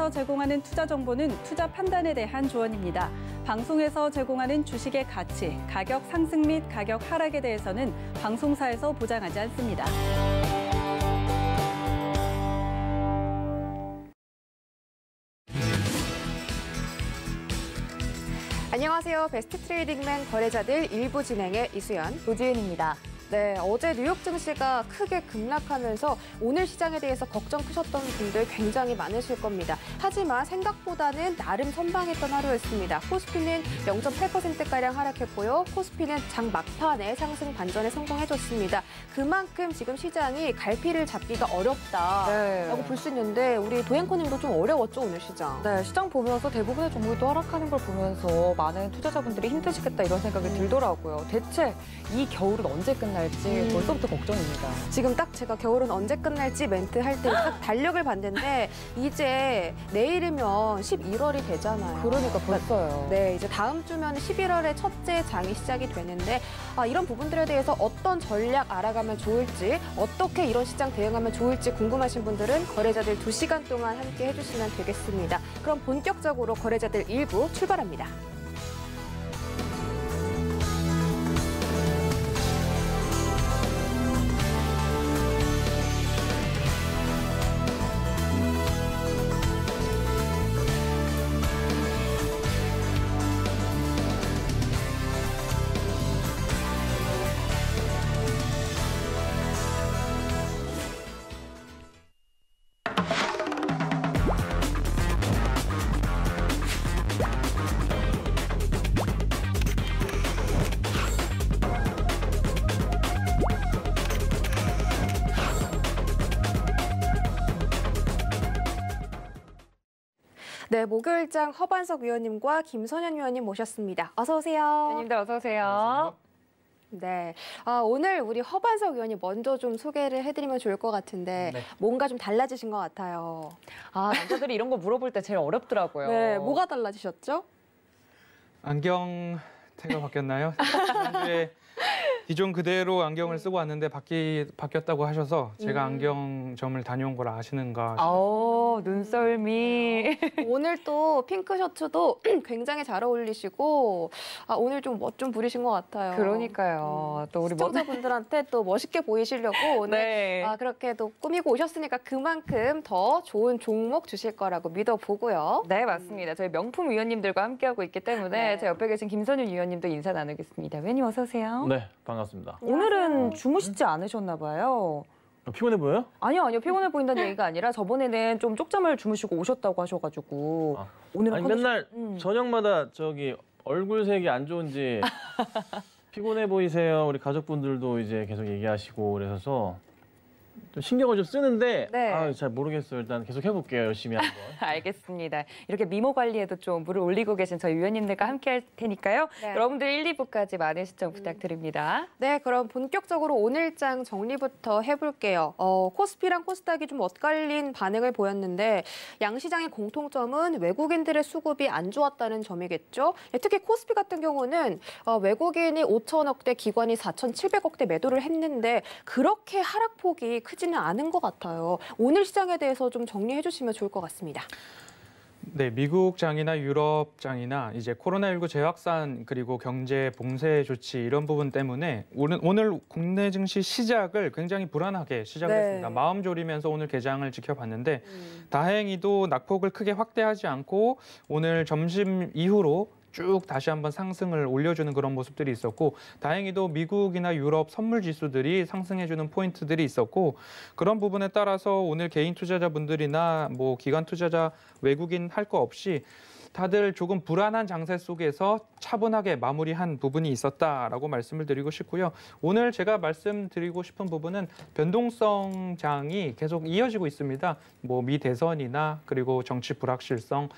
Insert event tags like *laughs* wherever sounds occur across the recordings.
방송에서 제공하는 투자 정보는 투자 판단에 대한 조언입니다. 방송에서 제공하는 주식의 가치, 가격 상승 및 가격 하락에 대해서는 방송사에서 보장하지 않습니다. 안녕하세요. 베스트 트레이딩맨 거래자들 일부 진행의 이수연, 노지은입니다. 네, 어제 뉴욕 증시가 크게 급락하면서 오늘 시장에 대해서 걱정 크셨던 분들 굉장히 많으실 겁니다. 하지만 생각보다는 나름 선방했던 하루였습니다. 코스피는 0.8%가량 하락했고요. 코스피는 장 막판에 상승 반전에 성공해줬습니다. 그만큼 지금 시장이 갈피를 잡기가 어렵다라고 네. 볼수 있는데 우리 도행코님도 좀 어려웠죠, 오늘 시장? 네, 시장 보면서 대부분의 종목도 하락하는 걸 보면서 많은 투자자분들이 힘드시겠다 이런 생각이 음. 들더라고요. 대체 이 겨울은 언제 끝날 갈지 뭐 음. 벌써부터 걱정입니다. 지금 딱 제가 겨울은 언제 끝날지 멘트 할 때 딱 달력을 봤는데 이제 내일이면 11월이 되잖아요. 그러니까, 그러니까 벌써요. 네, 이제 다음 주면 11월에 첫째 장이 시작이 되는데 아, 이런 부분들에 대해서 어떤 전략 알아가면 좋을지 어떻게 이런 시장 대응하면 좋을지 궁금하신 분들은 거래자들 두시간 동안 함께 해주시면 되겠습니다. 그럼 본격적으로 거래자들 일부 출발합니다. 네, 목요일장 허반석 위원님과 김선현 위원님 모셨습니다. 어서 오세요. 위원님들 어서 오세요. 네. 아, 오늘 우리 허반석 위원이 먼저 좀 소개를 해드리면 좋을 것 같은데 네. 뭔가 좀 달라지신 것 같아요. 아, 남자들이 이런 거 물어볼 때 제일 어렵더라고요. 네, 뭐가 달라지셨죠? 안경 태가 바뀌었나요? 지난주에 기존 그대로 안경을 음. 쓰고 왔는데 바뀌, 바뀌었다고 하셔서 제가 음. 안경점을 다녀온 걸 아시는가 어, 눈썰미. 오늘 또 핑크 셔츠도 *clears throat* 굉장히 잘 어울리시고 아, 오늘 좀 멋 좀 부리신 것 같아요. 그러니까요. 음. 또 우리 멋- 시청자분들한테 또 멋있게 보이시려고 오늘 네. 아, 그렇게 또 꾸미고 오셨으니까 그만큼 더 좋은 종목 주실 거라고 믿어보고요. 네, 맞습니다. 저희 명품 위원님들과 함께하고 있기 때문에 네. 제 옆에 계신 김선윤 위원님도 인사 나누겠습니다. 위원님 어서 오세요. 네, 반갑습니다. 오늘은 주무시지 않으셨나 봐요. 아, 피곤해 보여요? 아니요, 아니요. 피곤해 보인다는 얘기가 아니라 저번에는 좀 쪽잠을 주무시고 오셨다고 하셔가지고 아. 오늘 아니, 컨 맨날 음. 저녁마다 저기 얼굴색이 안 좋은지 *laughs* 피곤해 보이세요. 우리 가족분들도 이제 계속 얘기하시고 그래서 좀 신경을 좀 쓰는데 네. 아, 잘 모르겠어요. 일단 계속 해볼게요. 열심히 한번. *laughs* 알겠습니다. 이렇게 미모 관리에도 좀 물을 올리고 계신 저희 위원님들과 함께 할 테니까요. 네. 여러분들 1, 2부까지 많은 시청 부탁드립니다. 네, 그럼 본격적으로 오늘장 정리부터 해볼게요. 어, 코스피랑 코스닥이 좀 엇갈린 반응을 보였는데 양 시장의 공통점은 외국인들의 수급이 안 좋았다는 점이겠죠. 네, 특히 코스피 같은 경우는 어, 외국인이 5천억대, 기관이 4,700억대 매도를 했는데 그렇게 하락폭이 크지는 않은 것 같아요. 오늘 시장에 대해서 좀 정리해 주시면 좋을 것 같습니다. 네, 미국 장이나 유럽 장이나 이제 코로나19 재확산 그리고 경제 봉쇄 조치 이런 부분 때문에 오늘, 오늘 국내 증시 시작을 굉장히 불안하게 시작 네. 했습니다. 마음 졸이면서 오늘 개장을 지켜봤는데 음. 다행히도 낙폭을 크게 확대하지 않고 오늘 점심 이후로 쭉 다시 한번 상승을 올려주는 그런 모습들이 있었고 다행히도 미국이나 유럽 선물 지수들이 상승해주는 포인트들이 있었고 그런 부분에 따라서 오늘 개인 투자자분들이나 뭐 기관 투자자 외국인 할 거 없이 다들 조금 불안한 장세 속에서 차분하게 마무리한 부분이 있었다라고 말씀을 드리고 싶고요. 오늘 제가 말씀드리고 싶은 부분은 변동성 장이 계속 이어지고 있습니다. 뭐 미 대선이나 그리고 정치 불확실성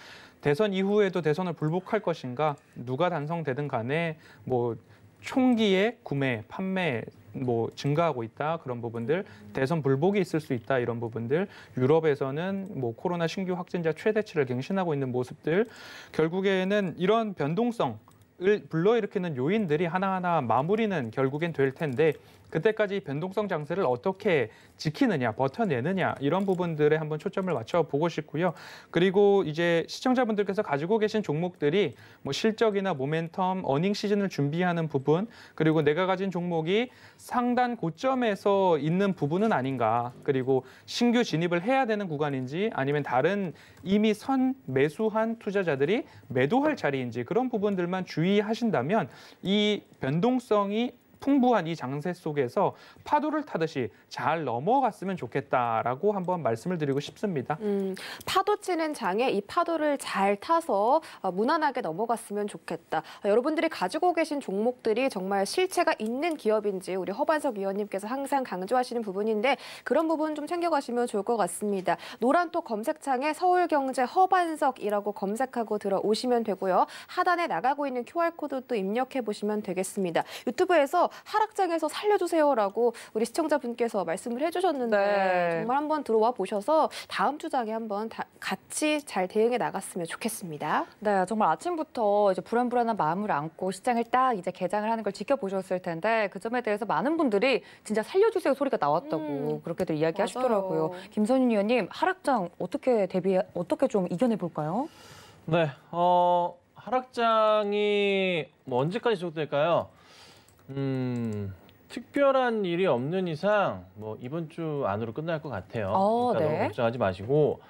대선 이후에도 대선을 불복할 것인가 누가 단성되든 간에 뭐 총기의 구매, 판매 뭐 증가하고 있다 그런 부분들 대선 불복이 있을 수 있다 이런 부분들 유럽에서는 뭐 코로나 신규 확진자 최대치를 갱신하고 있는 모습들 결국에는 이런 변동성 을 불러일으키는 요인들이 하나하나 마무리는 결국엔 될 텐데 그때까지 변동성 장세를 어떻게 지키느냐, 버텨내느냐 이런 부분들에 한번 초점을 맞춰 보고 싶고요. 그리고 이제 시청자분들께서 가지고 계신 종목들이 뭐 실적이나 모멘텀, 어닝 시즌을 준비하는 부분, 그리고 내가 가진 종목이 상단 고점에서 있는 부분은 아닌가, 그리고 신규 진입을 해야 되는 구간인지 아니면 다른 이미 선 매수한 투자자들이 매도할 자리인지 그런 부분들만 주의하신다면 이 변동성이 풍부한 이 장세 속에서 파도를 타듯이 잘 넘어갔으면 좋겠다라고 한번 말씀을 드리고 싶습니다. 음, 파도 치는 장에 이 파도를 잘 타서 어, 무난하게 넘어갔으면 좋겠다. 여러분들이 가지고 계신 종목들이 정말 실체가 있는 기업인지 우리 허반석 위원님께서 항상 강조하시는 부분인데 그런 부분 좀 챙겨가시면 좋을 것 같습니다. 노란톡 검색창에 서울경제 허반석이라고 검색하고 들어오시면 되고요. 하단에 나가고 있는 QR코드도 입력해 보시면 되겠습니다. 유튜브에서 하락장에서 살려주세요라고 우리 시청자분께서 말씀을 해주셨는데 네. 정말 한번 들어와 보셔서 다음 주장에 한번 다, 같이 잘 대응해 나갔으면 좋겠습니다. 네, 정말 아침부터 이제 불안불안한 마음을 안고 시장을 딱 이제 개장을 하는 걸 지켜보셨을 텐데 그 점에 대해서 많은 분들이 진짜 살려주세요 소리가 나왔다고 음, 그렇게들 이야기하시더라고요. 김선윤 위원님 하락장 어떻게 대비 어떻게 좀 이겨내 볼까요? 네, 어, 하락장이 뭐 언제까지 지속될까요? 음, 특별한 일이 없는 이상 뭐 이번 주 안으로 끝날 것 같아요. 어, 그러니까 네. 너무 걱정하지 마시고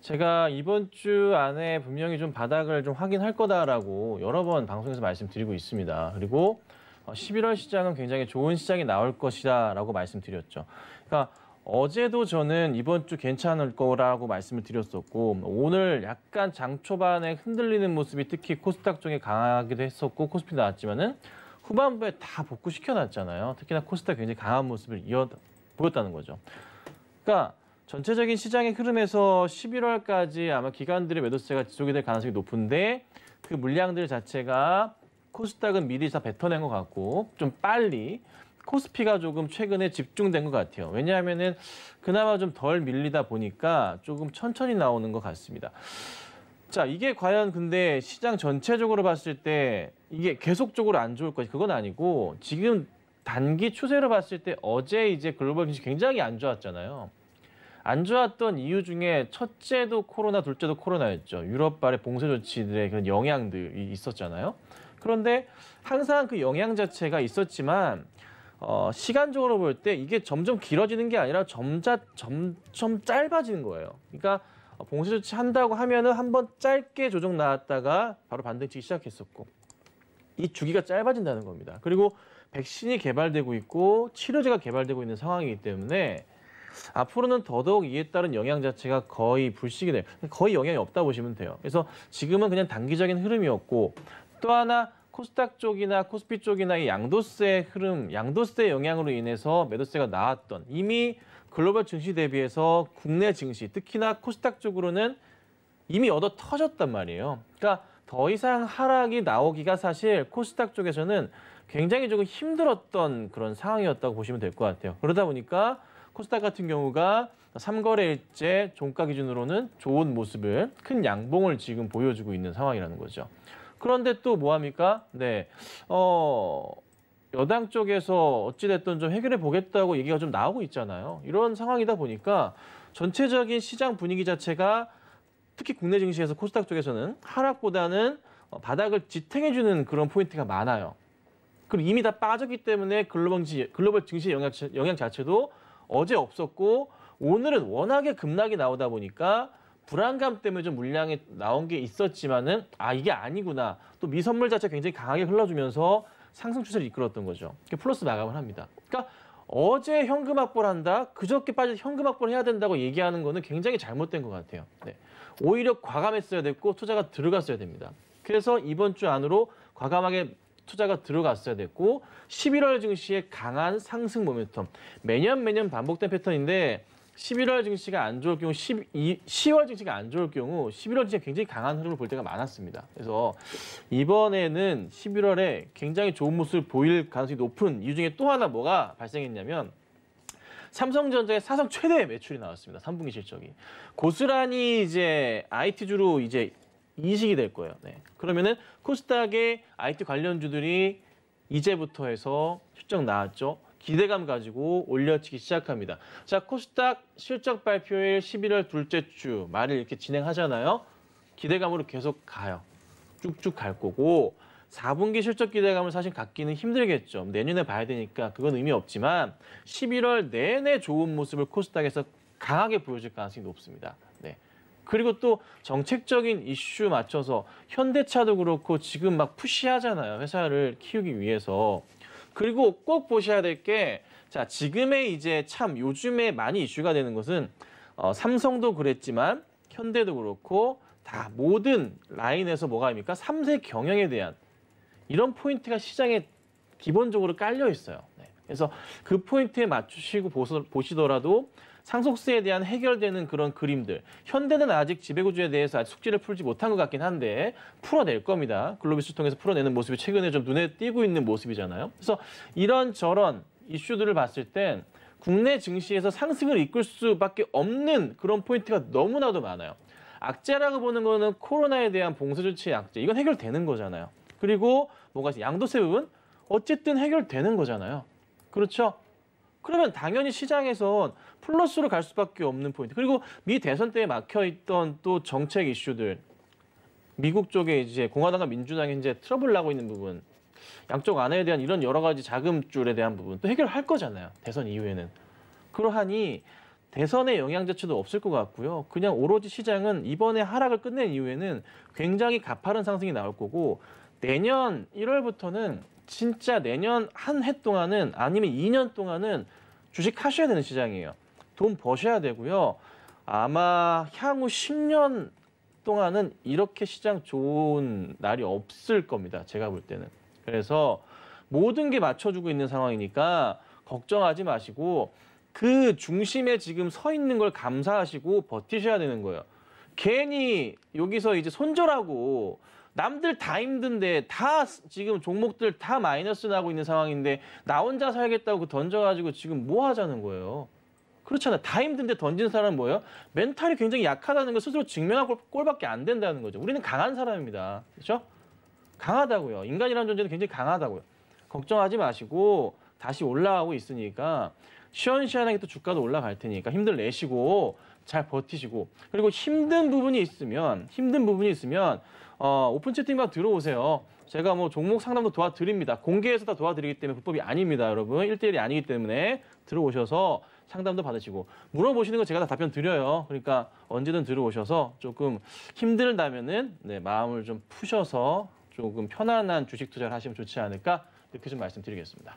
제가 이번 주 안에 분명히 좀 바닥을 좀 확인할 거다라고 여러 번 방송에서 말씀드리고 있습니다. 그리고 11월 어, 시장은 굉장히 좋은 시장이 나올 것이다라고 말씀드렸죠. 그러니까 어제도 저는 이번 주 괜찮을 거라고 말씀을 드렸었고 오늘 약간 장 초반에 흔들리는 모습이 특히 코스닥 쪽에 강하기도 했었고 코스피 나왔지만은 후반부에 다 복구시켜놨잖아요. 특히나 코스닥 굉장히 강한 모습을 이어 보였다는 거죠. 그러니까 전체적인 시장의 흐름에서 11월까지 아마 기관들의 매도세가 지속이 될 가능성이 높은데 그 물량들 자체가 코스닥은 미리 다 뱉어낸 것 같고 좀 빨리 코스피가 조금 최근에 집중된 것 같아요. 왜냐하면은 그나마 좀 덜 밀리다 보니까 조금 천천히 나오는 것 같습니다. 자, 이게 과연 근데 시장 전체적으로 봤을 때 이게 계속적으로 안 좋을 것이 그건 아니고 지금 단기 추세로 봤을 때 어제 이제 글로벌 증시 굉장히 안 좋았잖아요. 안 좋았던 이유 중에 첫째도 코로나, 둘째도 코로나였죠. 유럽발의 봉쇄 조치들의 그런 영향들이 있었잖아요. 그런데 항상 그 영향 자체가 있었지만 어, 시간적으로 볼 때 이게 점점 길어지는 게 아니라 점자, 점점 짧아지는 거예요. 그러니까 어, 봉쇄 조치 한다고 하면은 한번 짧게 조정 나왔다가 바로 반등치기 시작했었고 이 주기가 짧아진다는 겁니다. 그리고 백신이 개발되고 있고 치료제가 개발되고 있는 상황이기 때문에 앞으로는 더더욱 이에 따른 영향 자체가 거의 불식이 돼요. 거의 영향이 없다 보시면 돼요. 그래서 지금은 그냥 단기적인 흐름이었고 또 하나 코스닥 쪽이나 코스피 쪽이나 이 양도세 흐름, 양도세 영향으로 인해서 매도세가 나왔던 이미 글로벌 증시 대비해서 국내 증시, 특히나 코스닥 쪽으로는 이미 얻어 터졌단 말이에요. 그러니까 더 이상 하락이 나오기가 사실 코스닥 쪽에서는 굉장히 조금 힘들었던 그런 상황이었다고 보시면 될 것 같아요. 그러다 보니까 코스닥 같은 경우가 3거래일째 종가 기준으로는 좋은 모습을 큰 양봉을 지금 보여주고 있는 상황이라는 거죠. 그런데 또 뭐합니까? 네, 어, 여당 쪽에서 어찌됐든 좀 해결해 보겠다고 얘기가 좀 나오고 있잖아요. 이런 상황이다 보니까 전체적인 시장 분위기 자체가 특히 국내 증시에서 코스닥 쪽에서는 하락보다는 어, 바닥을 지탱해주는 그런 포인트가 많아요. 그리고 이미 다 빠졌기 때문에 글로벌 증시, 글로벌 증시 영향, 영향 자체도 어제 없었고 오늘은 워낙에 급락이 나오다 보니까 불안감 때문에 좀 물량이 나온 게 있었지만은 아 이게 아니구나 또 미선물 자체 굉장히 강하게 흘러주면서 상승 추세를 이끌었던 거죠. 플러스 마감을 합니다. 그러니까 어제 현금 확보를 한다, 그저께 빠진 현금 확보를 해야 된다고 얘기하는 거는 굉장히 잘못된 것 같아요. 네. 오히려 과감했어야 됐고 투자가 들어갔어야 됩니다. 그래서 이번 주 안으로 과감하게 투자가 들어갔어야 됐고 11월 증시의 강한 상승 모멘텀 매년 매년 반복된 패턴인데 11월 증시가 안 좋을 경우 12, 10월 증시가 안 좋을 경우 11월 증시가 굉장히 강한 흐름을 볼 때가 많았습니다. 그래서 이번에는 11월에 굉장히 좋은 모습을 보일 가능성이 높은 이유 중에 또 하나 뭐가 발생했냐면 삼성전자의 사상 최대 매출이 나왔습니다. 3분기 실적이. 고스란히 이제 IT주로 이제 인식이 될 거예요. 네. 그러면은 코스닥의 IT 관련주들이 이제부터 해서 실적 나왔죠. 기대감 가지고 올려치기 시작합니다. 자, 코스닥 실적 발표일 11월 둘째 주 말을 이렇게 진행하잖아요. 기대감으로 계속 가요. 쭉쭉 갈 거고 4분기 실적 기대감을 사실 갖기는 힘들겠죠. 내년에 봐야 되니까 그건 의미 없지만 11월 내내 좋은 모습을 코스닥에서 강하게 보여줄 가능성이 높습니다. 네. 그리고 또 정책적인 이슈 맞춰서 현대차도 그렇고 지금 막 푸시하잖아요. 회사를 키우기 위해서. 그리고 꼭 보셔야 될 게 자, 지금의 이제 참 요즘에 많이 이슈가 되는 것은 어, 삼성도 그랬지만 현대도 그렇고 다 모든 라인에서 뭐가 아닙니까 삼세 경영에 대한 이런 포인트가 시장에 기본적으로 깔려 있어요. 네. 그래서 그 포인트에 맞추시고 보시더라도 상속세에 대한 해결되는 그런 그림들. 현대는 아직 지배구조에 대해서 아직 숙지를 풀지 못한 것 같긴 한데 풀어낼 겁니다. 글로비스 통해서 풀어내는 모습이 최근에 좀 눈에 띄고 있는 모습이잖아요. 그래서 이런 저런 이슈들을 봤을 땐 국내 증시에서 상승을 이끌 수밖에 없는 그런 포인트가 너무나도 많아요. 악재라고 보는 거는 코로나에 대한 봉쇄조치 악재. 이건 해결되는 거잖아요. 그리고 뭔가 양도세 부분 어쨌든 해결되는 거잖아요. 그렇죠? 그러면 당연히 시장에선 플러스로 갈 수밖에 없는 포인트. 그리고 미 대선 때에 막혀있던 또 정책 이슈들. 미국 쪽에 이제 공화당과 민주당이 이제 트러블 나고 있는 부분. 양쪽 안에 대한 이런 여러 가지 자금줄에 대한 부분 또 해결할 거잖아요. 대선 이후에는. 그러하니 대선의 영향 자체도 없을 것 같고요. 그냥 오로지 시장은 이번에 하락을 끝낸 이후에는 굉장히 가파른 상승이 나올 거고 내년 1월부터는 진짜 내년 한 해 동안은 아니면 2년 동안은 주식 하셔야 되는 시장이에요. 돈 버셔야 되고요. 아마 향후 10년 동안은 이렇게 시장 좋은 날이 없을 겁니다. 제가 볼 때는. 그래서 모든 게 맞춰주고 있는 상황이니까 걱정하지 마시고 그 중심에 지금 서 있는 걸 감사하시고 버티셔야 되는 거예요. 괜히 여기서 이제 손절하고 남들 다 힘든데 다 지금 종목들 다 마이너스 나고 있는 상황인데 나 혼자 살겠다고 던져가지고 지금 뭐 하자는 거예요. 그렇잖아. 다 힘든데 던진 사람은 뭐예요? 멘탈이 굉장히 약하다는 걸 스스로 증명할고 꼴밖에 안 된다는 거죠. 우리는 강한 사람입니다. 그렇죠? 강하다고요. 인간이라는 존재는 굉장히 강하다고요. 걱정하지 마시고 다시 올라가고 있으니까 시원시원하게 또 주가도 올라갈 테니까 힘들 내시고 잘 버티시고 그리고 힘든 부분이 있으면 힘든 부분이 있으면 어, 오픈 채팅방 들어오세요. 제가 뭐 종목 상담도 도와드립니다. 공개해서 다 도와드리기 때문에 불법이 아닙니다, 여러분. 일대일이 아니기 때문에 들어오셔서 상담도 받으시고 물어보시는 거 제가 다 답변 드려요. 그러니까 언제든 들어오셔서 조금 힘들다면은 네, 마음을 좀 푸셔서 조금 편안한 주식 투자를 하시면 좋지 않을까 이렇게 좀 말씀드리겠습니다.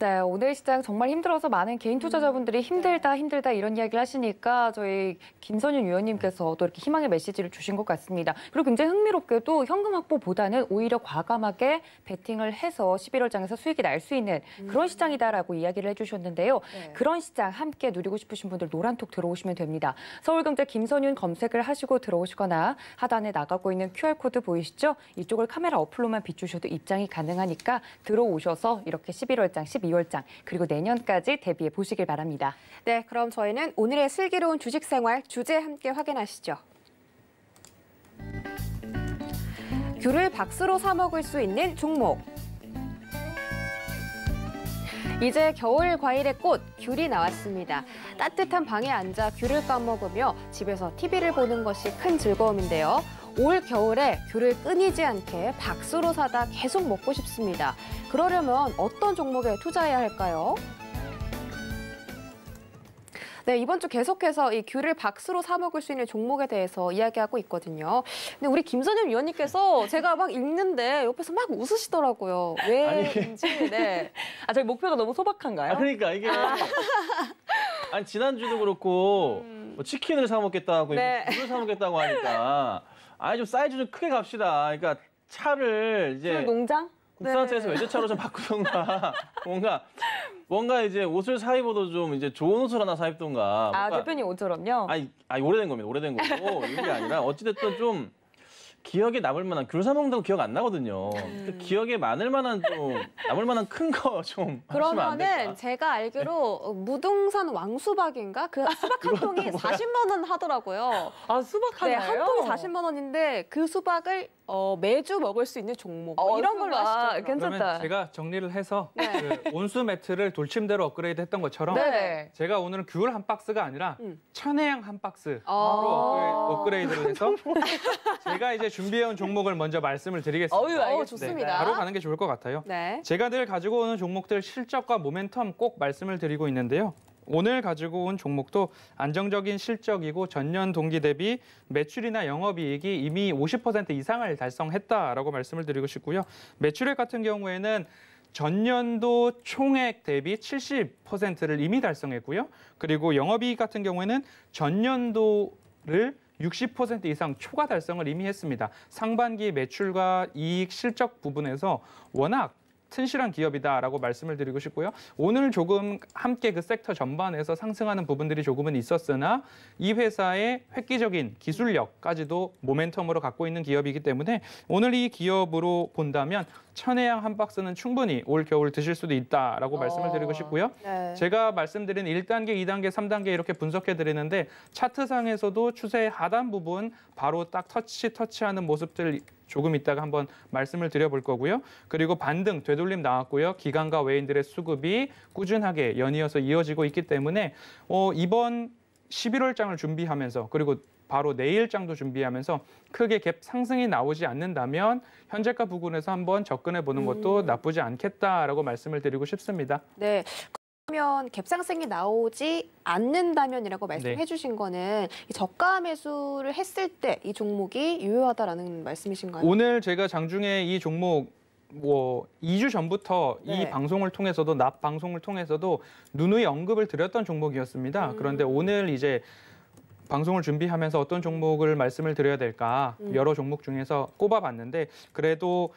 네, 오늘 시장 정말 힘들어서 많은 개인 투자자분들이 음, 네. 힘들다 힘들다 이런 이야기를 하시니까 저희 김선윤 위원님께서 도 이렇게 희망의 메시지를 주신 것 같습니다. 그리고 굉장히 흥미롭게도 현금 확보보다는 오히려 과감하게 베팅을 해서 11월장에서 수익이 날 수 있는 그런 음. 시장이다라고 이야기를 해주셨는데요. 네. 그런 시장 함께 누리고 싶으신 분들 노란톡 들어오시면 됩니다. 서울경제 김선윤 검색을 하시고 들어오시거나 하단에 나가고 있는 QR코드 보이시죠? 이쪽을 카메라 어플로만 비추셔도 입장이 가능하니까 들어오셔서 이렇게 11월장, 12월장 그리고 내년까지 대비해 보시길 바랍니다. 네, 그럼 저희는 오늘의 슬기로운 주식 생활 주제 함께 확인하시죠. 귤을 박스로 사 먹을 수 있는 종목. 이제 겨울 과일의 꽃, 귤이 나왔습니다. 따뜻한 방에 앉아 귤을 까먹으며 집에서 TV를 보는 것이 큰 즐거움인데요. 올 겨울에 귤을 끊이지 않게 박수로 사다 계속 먹고 싶습니다. 그러려면 어떤 종목에 투자해야 할까요? 네, 이번 주 계속해서 이 귤을 박스로 사 먹을 수 있는 종목에 대해서 이야기하고 있거든요. 근데 우리 김선영 위원님께서 제가 막 읽는데 옆에서 막 웃으시더라고요. 왜 아니... 네. 아, 저희 목표가 너무 소박한가요? 아, 그러니까 이게 아. 아니 지난주도 그렇고 음... 뭐 치킨을 사 먹겠다고 네. 귤을 사 먹겠다고 하니까 아니 좀 사이즈 좀 크게 갑시다. 그러니까 차를 이제 농장? 국산차에서 네. 외제차로 좀 바꾸던가 *laughs* 뭔가 뭔가 이제 옷을 사 입어도 좀 이제 좋은 옷을 하나 사 입던가. 아 대표님 옷처럼요? 아니, 아니 오래된 겁니다. 오래된 거고 이게 아니라 어찌됐든 좀 기억에 남을 만한 귤사 먹는다고 기억 안 나거든요. 음. 그 기억에 많을 만한 좀 남을 만한 큰 거좀 그러면은 제가 알기로 네. 무등산 왕수박인가 그 아, 수박 한 통이 40만 원 하더라고요. 아 수박 하나요? 네, 한 통이 40만 원인데 그 수박을 어, 매주 먹을 수 있는 종목 뭐 어, 이런 걸로 아시죠? 괜찮다. 그러면 제가 정리를 해서 네. 그 온수 매트를 돌침대로 업그레이드 했던 것처럼 네 제가 오늘은 귤 한 박스가 아니라 음. 천혜향 한 박스로 아. 어... 업그레이드를 해서 제가 이제 준비해온 종목을 먼저 말씀을 드리겠습니다. 어유, 어, 좋습니다. 네, 바로 가는 게 좋을 것 같아요. 네. 제가 늘 가지고 오는 종목들 실적과 모멘텀 꼭 말씀을 드리고 있는데요. 오늘 가지고 온 종목도 안정적인 실적이고 전년 동기 대비 매출이나 영업이익이 이미 50% 이상을 달성했다라고 말씀을 드리고 싶고요. 매출액 같은 경우에는 전년도 총액 대비 70%를 이미 달성했고요. 그리고 영업이익 같은 경우에는 전년도를 60% 이상 초과 달성을 이미 했습니다. 상반기 매출과 이익 실적 부분에서 워낙 튼실한 기업이다라고 말씀을 드리고 싶고요. 오늘 조금 함께 그 섹터 전반에서 상승하는 부분들이 조금은 있었으나 이 회사의 획기적인 기술력까지도 모멘텀으로 갖고 있는 기업이기 때문에 오늘 이 기업으로 본다면 천혜양한 박스는 충분히 올 겨울 드실 수도 있다라고 어... 말씀을 드리고 어, 싶고요. 네. 제가 말씀드린 1단계, 2단계, 3단계 이렇게 분석해 드리는데 차트상에서도 추세 하단 부분 바로 딱 터치 터치하는 모습들 조금 이따가 한번 말씀을 드려볼 거고요. 그리고 반등, 되돌림 나왔고요. 기관과 외인들의 수급이 꾸준하게 연이어서 이어지고 있기 때문에 어, 이번 11월장을 준비하면서 그리고 바로 내일장도 준비하면서 크게 갭 상승이 나오지 않는다면 현재가 부근에서 한번 접근해 보는 것도 음. 나쁘지 않겠다라고 말씀을 드리고 싶습니다. 네. 그러면 갭상승이 나오지 않는다면이라고 말씀해 네. 주신 거는 저가 매수를 했을 때 이 종목이 유효하다라는 말씀이신가요? 오늘 제가 장중에 이 종목 뭐 2주 전부터 네. 이 방송을 통해서도 납 방송을 통해서도 누누이 언급을 드렸던 종목이었습니다. 음. 그런데 오늘 이제 방송을 준비하면서 어떤 종목을 말씀을 드려야 될까 음. 여러 종목 중에서 꼽아봤는데 그래도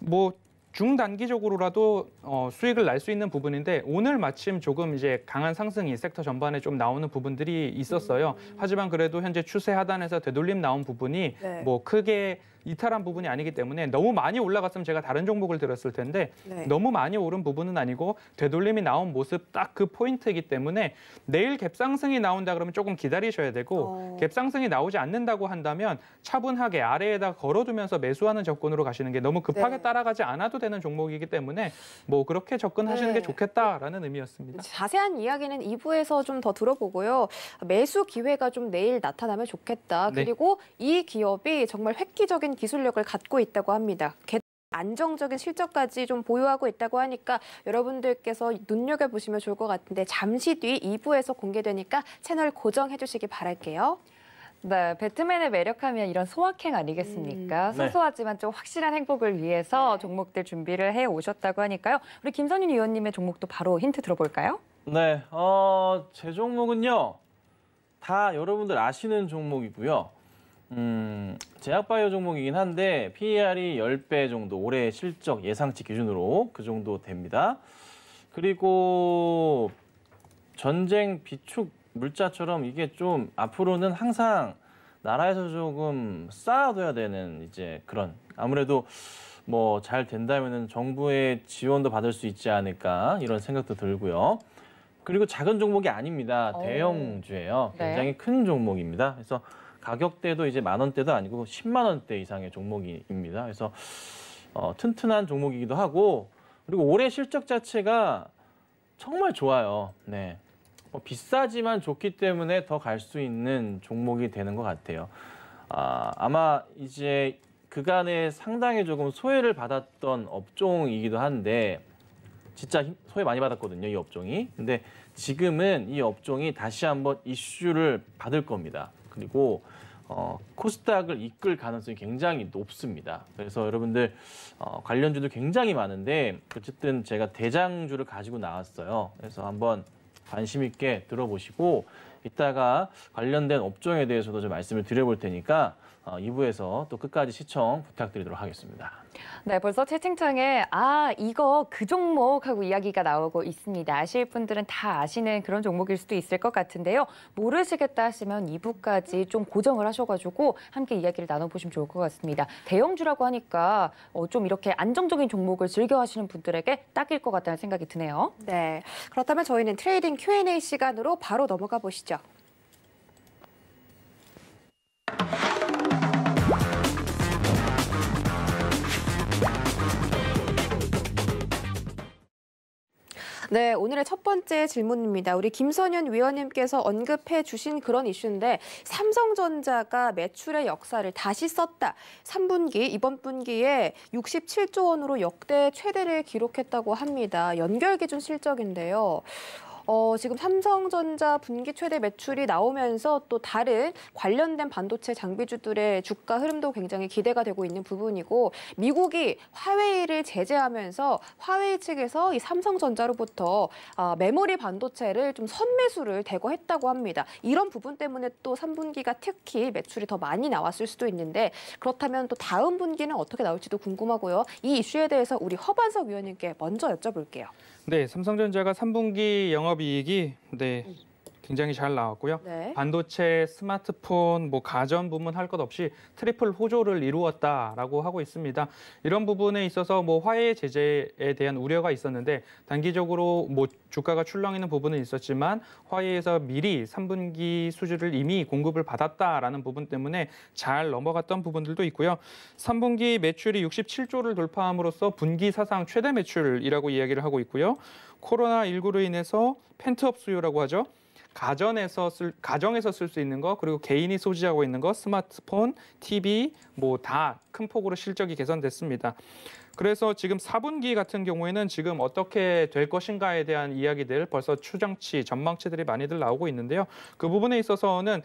뭐 중단기적으로라도 어, 수익을 날 수 있는 부분인데 오늘 마침 조금 이제 강한 상승이 섹터 전반에 좀 나오는 부분들이 있었어요. 음. 하지만 그래도 현재 추세 하단에서 되돌림 나온 부분이 네. 뭐 크게 이탈한 부분이 아니기 때문에 너무 많이 올라갔으면 제가 다른 종목을 들었을 텐데 네. 너무 많이 오른 부분은 아니고 되돌림이 나온 모습 딱 그 포인트이기 때문에 내일 갭상승이 나온다 그러면 조금 기다리셔야 되고 어... 갭상승이 나오지 않는다고 한다면 차분하게 아래에다 걸어두면서 매수하는 접근으로 가시는 게 너무 급하게 네. 따라가지 않아도 되는 종목이기 때문에 뭐 그렇게 접근하시는 네. 게 좋겠다라는 의미였습니다. 자세한 이야기는 2부에서 좀 더 들어보고요. 매수 기회가 좀 내일 나타나면 좋겠다. 네. 그리고 이 기업이 정말 획기적인 기술력을 갖고 있다고 합니다. 안정적인 실적까지 좀 보유하고 있다고 하니까 여러분들께서 눈여겨보시면 좋을 것 같은데 잠시 뒤 2부에서 공개되니까 채널 고정해 주시기 바랄게요. 네, 배트맨의 매력하면 이런 소확행 아니겠습니까? 음. 네. 소소하지만 좀 확실한 행복을 위해서 네. 종목들 준비를 해 오셨다고 하니까요. 우리 김선윤 위원님의 종목도 바로 힌트 들어볼까요? 네, 어, 제 종목은요. 다 여러분들 아시는 종목이고요. 음, 제약바이오 종목이긴 한데 PER이 10배 정도 올해 실적 예상치 기준으로 그 정도 됩니다. 그리고 전쟁 비축 물자처럼 이게 좀 앞으로는 항상 나라에서 조금 쌓아둬야 되는 이제 그런 아무래도 뭐 잘 된다면은 정부의 지원도 받을 수 있지 않을까 이런 생각도 들고요. 그리고 작은 종목이 아닙니다. 어. 대형주예요. 네. 굉장히 큰 종목입니다. 그래서 가격대도 이제 만 원대도 아니고 10만 뭐 원대 이상의 종목입니다. 그래서 어, 튼튼한 종목이기도 하고 그리고 올해 실적 자체가 정말 좋아요. 네. 뭐 비싸지만 좋기 때문에 더 갈 수 있는 종목이 되는 것 같아요. 아, 아마 이제 그간에 상당히 조금 소외를 받았던 업종이기도 한데 진짜 소외 많이 받았거든요, 이 업종이. 근데 지금은 이 업종이 다시 한번 이슈를 받을 겁니다. 그리고 어, 코스닥을 이끌 가능성이 굉장히 높습니다. 그래서 여러분들 어, 관련주도 굉장히 많은데 어쨌든 제가 대장주를 가지고 나왔어요. 그래서 한번 관심 있게 들어보시고 이따가 관련된 업종에 대해서도 좀 말씀을 드려볼 테니까 2부에서 어, 또 끝까지 시청 부탁드리도록 하겠습니다. 네, 벌써 채팅창에 아, 이거 그 종목 하고 이야기가 나오고 있습니다. 아실 분들은 다 아시는 그런 종목일 수도 있을 것 같은데요. 모르시겠다 하시면 2부까지 좀 고정을 하셔가지고 함께 이야기를 나눠보시면 좋을 것 같습니다. 대형주라고 하니까 어, 좀 이렇게 안정적인 종목을 즐겨 하시는 분들에게 딱일 것 같다는 생각이 드네요. 네, 그렇다면 저희는 트레이딩 Q&A 시간으로 바로 넘어가 보시죠. 네, 오늘의 첫 번째 질문입니다. 우리 김선현 위원님께서 언급해 주신 그런 이슈인데 삼성전자가 매출의 역사를 다시 썼다. 3분기, 이번 분기에 67조 원으로 역대 최대를 기록했다고 합니다. 연결 기준 실적인데요. 어, 지금 삼성전자 분기 최대 매출이 나오면서 또 다른 관련된 반도체 장비주들의 주가 흐름도 굉장히 기대가 되고 있는 부분이고 미국이 화웨이를 제재하면서 화웨이 측에서 이 삼성전자로부터 어, 메모리 반도체를 좀 선매수를 대거 했다고 합니다. 이런 부분 때문에 또 3분기가 특히 매출이 더 많이 나왔을 수도 있는데 그렇다면 또 다음 분기는 어떻게 나올지도 궁금하고요. 이 이슈에 대해서 우리 허반석 위원님께 먼저 여쭤볼게요. 네, 삼성전자가 3분기 영업이익이 네 굉장히 잘 나왔고요. 네. 반도체, 스마트폰, 뭐 가전 부문 할 것 없이 트리플 호조를 이루었다라고 하고 있습니다. 이런 부분에 있어서 뭐 화해 제재에 대한 우려가 있었는데 단기적으로 뭐 주가가 출렁이는 부분은 있었지만 화해에서 미리 3분기 수주를 이미 공급을 받았다라는 부분 때문에 잘 넘어갔던 부분들도 있고요. 3분기 매출이 67조를 돌파함으로써 분기 사상 최대 매출이라고 이야기를 하고 있고요. 코로나19로 인해서 펜트업 수요라고 하죠. 가전에서 쓸 가정에서 쓸 수 있는 거 그리고 개인이 소지하고 있는 거 스마트폰, TV 뭐 다 큰 폭으로 실적이 개선됐습니다. 그래서 지금 4분기 같은 경우에는 지금 어떻게 될 것인가에 대한 이야기들 벌써 추정치, 전망치들이 많이들 나오고 있는데요. 그 부분에 있어서는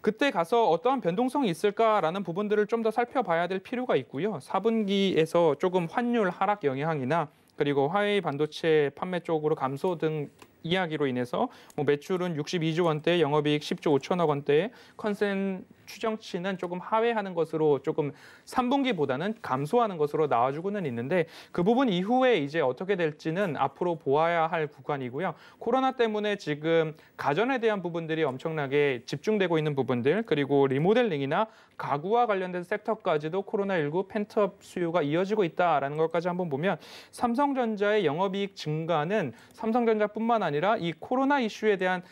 그때 가서 어떠한 변동성이 있을까라는 부분들을 좀 더 살펴봐야 될 필요가 있고요. 4분기에서 조금 환율 하락 영향이나 그리고 화웨이 반도체 판매 쪽으로 감소 등 이야기로 인해서 뭐 매출은 62조 원대, 영업이익 10조 5천억 원대, 컨센 추정치는 조금 하회하는 것으로 조금 3분기보다는 감소하는 것으로 나와주고는 있는데 그 부분 이후에 이제 어떻게 될지는 앞으로 보아야 할 구간이고요. 코로나 때문에 지금 가전에 대한 부분들이 엄청나게 집중되고 있는 부분들 그리고 리모델링이나 가구와 관련된 섹터까지도 코로나19 펜트업 수요가 이어지고 있다라는 것까지 한번 보면 삼성전자의 영업이익 증가는 삼성전자뿐만 아니라 이 코로나 이슈에 대한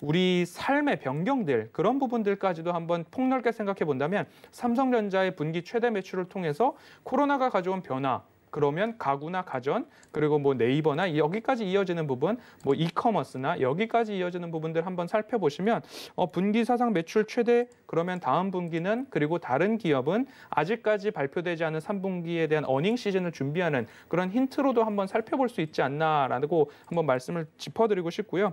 우리 삶에 변경될 그런 부분들까지도 한번 폭넓게 생각해 본다면 삼성전자의 분기 최대 매출을 통해서 코로나가 가져온 변화 그러면 가구나 가전 그리고 뭐 네이버나 여기까지 이어지는 부분 뭐 이커머스나 여기까지 이어지는 부분들 한번 살펴보시면 어, 분기 사상 매출 최대 그러면 다음 분기는 그리고 다른 기업은 아직까지 발표되지 않은 3분기에 대한 어닝 시즌을 준비하는 그런 힌트로도 한번 살펴볼 수 있지 않나라고 한번 말씀을 짚어드리고 싶고요.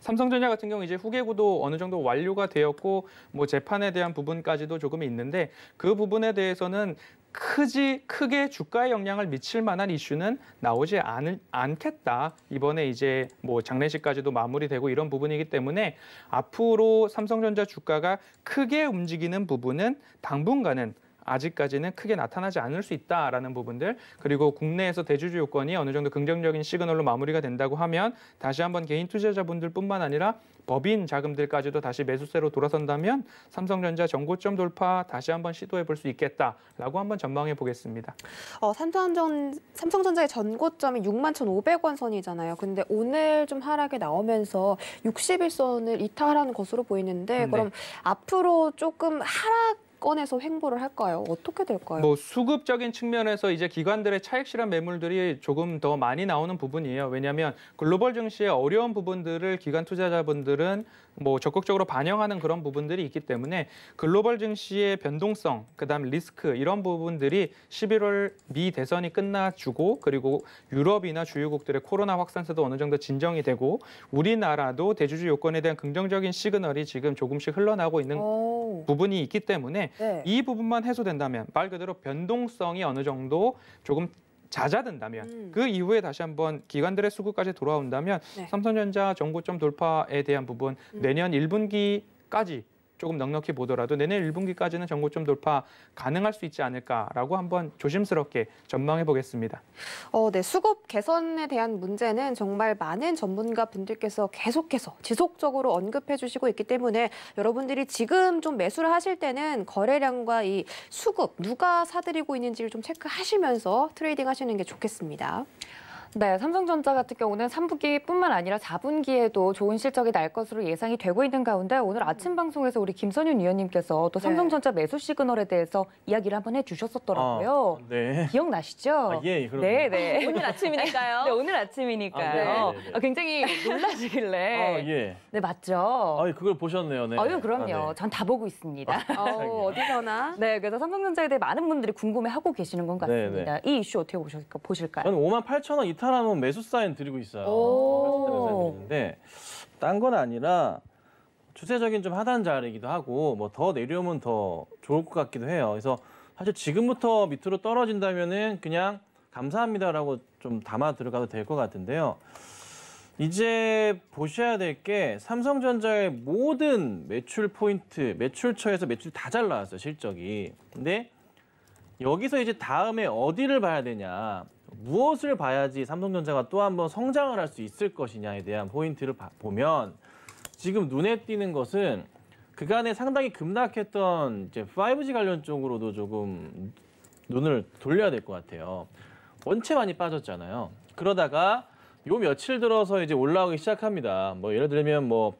삼성전자 같은 경우 이제 후계구도 어느 정도 완료가 되었고 뭐 재판에 대한 부분까지도 조금 있는데 그 부분에 대해서는 크지 크게 주가에 영향을 미칠 만한 이슈는 나오지 않 않겠다. 이번에 이제 뭐 장례식까지도 마무리되고 이런 부분이기 때문에 앞으로 삼성전자 주가가 크게 움직이는 부분은 당분간은 아직까지는 크게 나타나지 않을 수 있다라는 부분들 그리고 국내에서 대주주 요건이 어느 정도 긍정적인 시그널로 마무리가 된다고 하면 다시 한번 개인 투자자분들뿐만 아니라 법인 자금들까지도 다시 매수세로 돌아선다면 삼성전자 전고점 돌파 다시 한번 시도해 볼 수 있겠다라고 한번 전망해 보겠습니다. 어, 삼성전, 삼성전자의 전고점이 6 1,500원 선이잖아요. 근데 오늘 좀 하락이 나오면서 60일선을 이탈하는 것으로 보이는데 음, 네. 그럼 앞으로 조금 하락 꺼내서 횡보를 할까요? 어떻게 될까요? 뭐 수급적인 측면에서 이제 기관들의 차익 실현 매물들이 조금 더 많이 나오는 부분이에요. 왜냐하면 글로벌 증시의 어려운 부분들을 기관 투자자분들은 뭐 적극적으로 반영하는 그런 부분들이 있기 때문에 글로벌 증시의 변동성, 그다음 리스크 이런 부분들이 11월 미 대선이 끝나주고 그리고 유럽이나 주요국들의 코로나 확산세도 어느 정도 진정이 되고 우리나라도 대주주 요건에 대한 긍정적인 시그널이 지금 조금씩 흘러나오고 있는 오. 부분이 있기 때문에 네. 이 부분만 해소된다면 말 그대로 변동성이 어느 정도 조금 잦아든다면 음. 그 이후에 다시 한번 기관들의 수급까지 돌아온다면 네. 삼성전자 정고점 돌파에 대한 부분 음. 내년 1분기까지 조금 넉넉히 보더라도 내년 1분기까지는 전고점 돌파 가능할 수 있지 않을까라고 한번 조심스럽게 전망해 보겠습니다. 어, 네. 수급 개선에 대한 문제는 정말 많은 전문가 분들께서 계속해서 지속적으로 언급해 주시고 있기 때문에 여러분들이 지금 좀 매수를 하실 때는 거래량과 이 수급 누가 사들이고 있는지를 좀 체크하시면서 트레이딩 하시는 게 좋겠습니다. 네, 삼성전자 같은 경우는 3분기뿐만 아니라 4분기에도 좋은 실적이 날 것으로 예상이 되고 있는 가운데 오늘 아침 음. 방송에서 우리 김선윤 위원님께서 또 네. 삼성전자 매수 시그널에 대해서 이야기를 한번 해주셨었더라고요. 아, 네. 기억나시죠? 아, 예, 그럼요. 네, 네. *laughs* 오늘 아침이니까요. 네, 오늘 아침이니까요. 아, 네, 네, 아, 굉장히 놀라시길래. 아, 예. 네, 맞죠. 아, 예, 그걸 보셨네요. 네. 아유, 그럼요. 아, 네. 전다 보고 있습니다. 어, 어디서나. 네, 그래서 삼성전자에 대해 많은 분들이 궁금해하고 계시는 것 같습니다. 네, 이 이슈 어떻게 보실까요? 저는 5만 8천 원 이탈 나타나면 매수 사인 드리고 있어요. 매수데딴 건 아니라 추세적인 좀 하단 자리이기도 하고 뭐 더 내려오면 더 좋을 것 같기도 해요. 그래서 사실 지금부터 밑으로 떨어진다면은 그냥 감사합니다라고 좀 담아 들어가도 될 것 같은데요. 이제 보셔야 될 게 삼성전자의 모든 매출 포인트, 매출처에서 매출 다잘 나왔어요, 실적이. 근데 여기서 이제 다음에 어디를 봐야 되냐. 무엇을 봐야지 삼성전자가 또 한번 성장을 할 수 있을 것이냐에 대한 포인트를 보면 지금 눈에 띄는 것은 그간에 상당히 급락했던 이제 5G 관련 쪽으로도 조금 눈을 돌려야 될 것 같아요. 원체 많이 빠졌잖아요. 그러다가 요 며칠 들어서 이제 올라오기 시작합니다. 뭐 예를 들면 뭐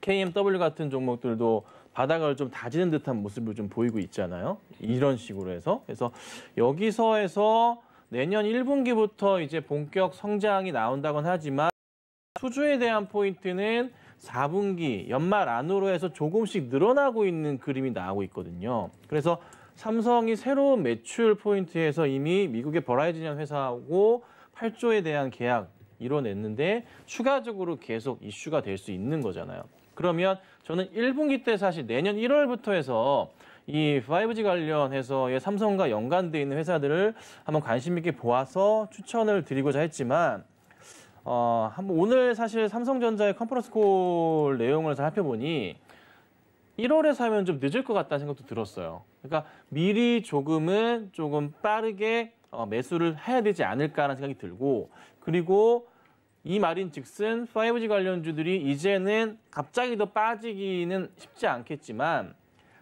KMW 같은 종목들도 바닥을 좀 다지는 듯한 모습을 좀 보이고 있잖아요. 이런 식으로 해서 그래서 여기서에서 내년 1분기부터 이제 본격 성장이 나온다곤 하지만 수주에 대한 포인트는 4분기 연말 안으로 해서 조금씩 늘어나고 있는 그림이 나오고 있거든요. 그래서 삼성이 새로운 매출 포인트에서 이미 미국의 버라이즌이라 회사하고 8조에 대한 계약 이뤄냈는데 추가적으로 계속 이슈가 될 수 있는 거잖아요. 그러면 저는 1분기 때 사실 내년 1월부터 해서 이 5G 관련해서 삼성과 연관되어 있는 회사들을 한번 관심 있게 보아서 추천을 드리고자 했지만 어, 한번 오늘 사실 삼성전자의 컨퍼런스 콜 내용을 살펴보니 1월에 사면 좀 늦을 것 같다는 생각도 들었어요. 그러니까 미리 조금은 조금 빠르게 어, 매수를 해야 되지 않을까라는 생각이 들고 그리고 이 말인 즉슨 5G 관련주들이 이제는 갑자기 더 빠지기는 쉽지 않겠지만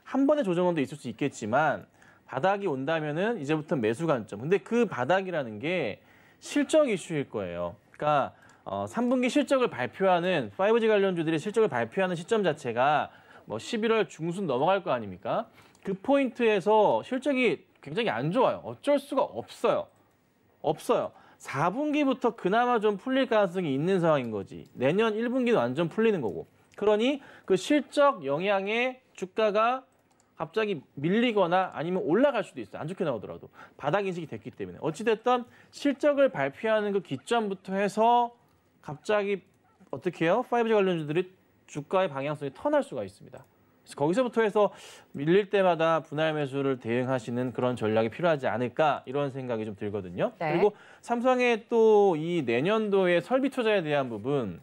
한 번의 조정원도 있을 수 있겠지만 바닥이 온다면은 이제부터 매수 관점. 근데 그 바닥이라는 게 실적 이슈일 거예요. 그러니까 어, 3분기 실적을 발표하는 5G 관련주들의 실적을 발표하는 시점 자체가 뭐 11월 중순 넘어갈 거 아닙니까? 그 포인트에서 실적이 굉장히 안 좋아요. 어쩔 수가 없어요. 없어요. 4분기부터 그나마 좀 풀릴 가능성이 있는 상황인 거지. 내년 1분기는 완전 풀리는 거고. 그러니 그 실적 영향에 주가가 갑자기 밀리거나 아니면 올라갈 수도 있어요. 안 좋게 나오더라도. 바닥 인식이 됐기 때문에. 어찌됐든 실적을 발표하는 그 기점부터 해서 갑자기 어떻게 해요? 5G 관련주들이 주가의 방향성이 턴할 수가 있습니다. 그래서 거기서부터 해서 밀릴 때마다 분할 매수를 대응하시는 그런 전략이 필요하지 않을까 이런 생각이 좀 들거든요. 네. 그리고 삼성의 또 이 내년도의 설비 투자에 대한 부분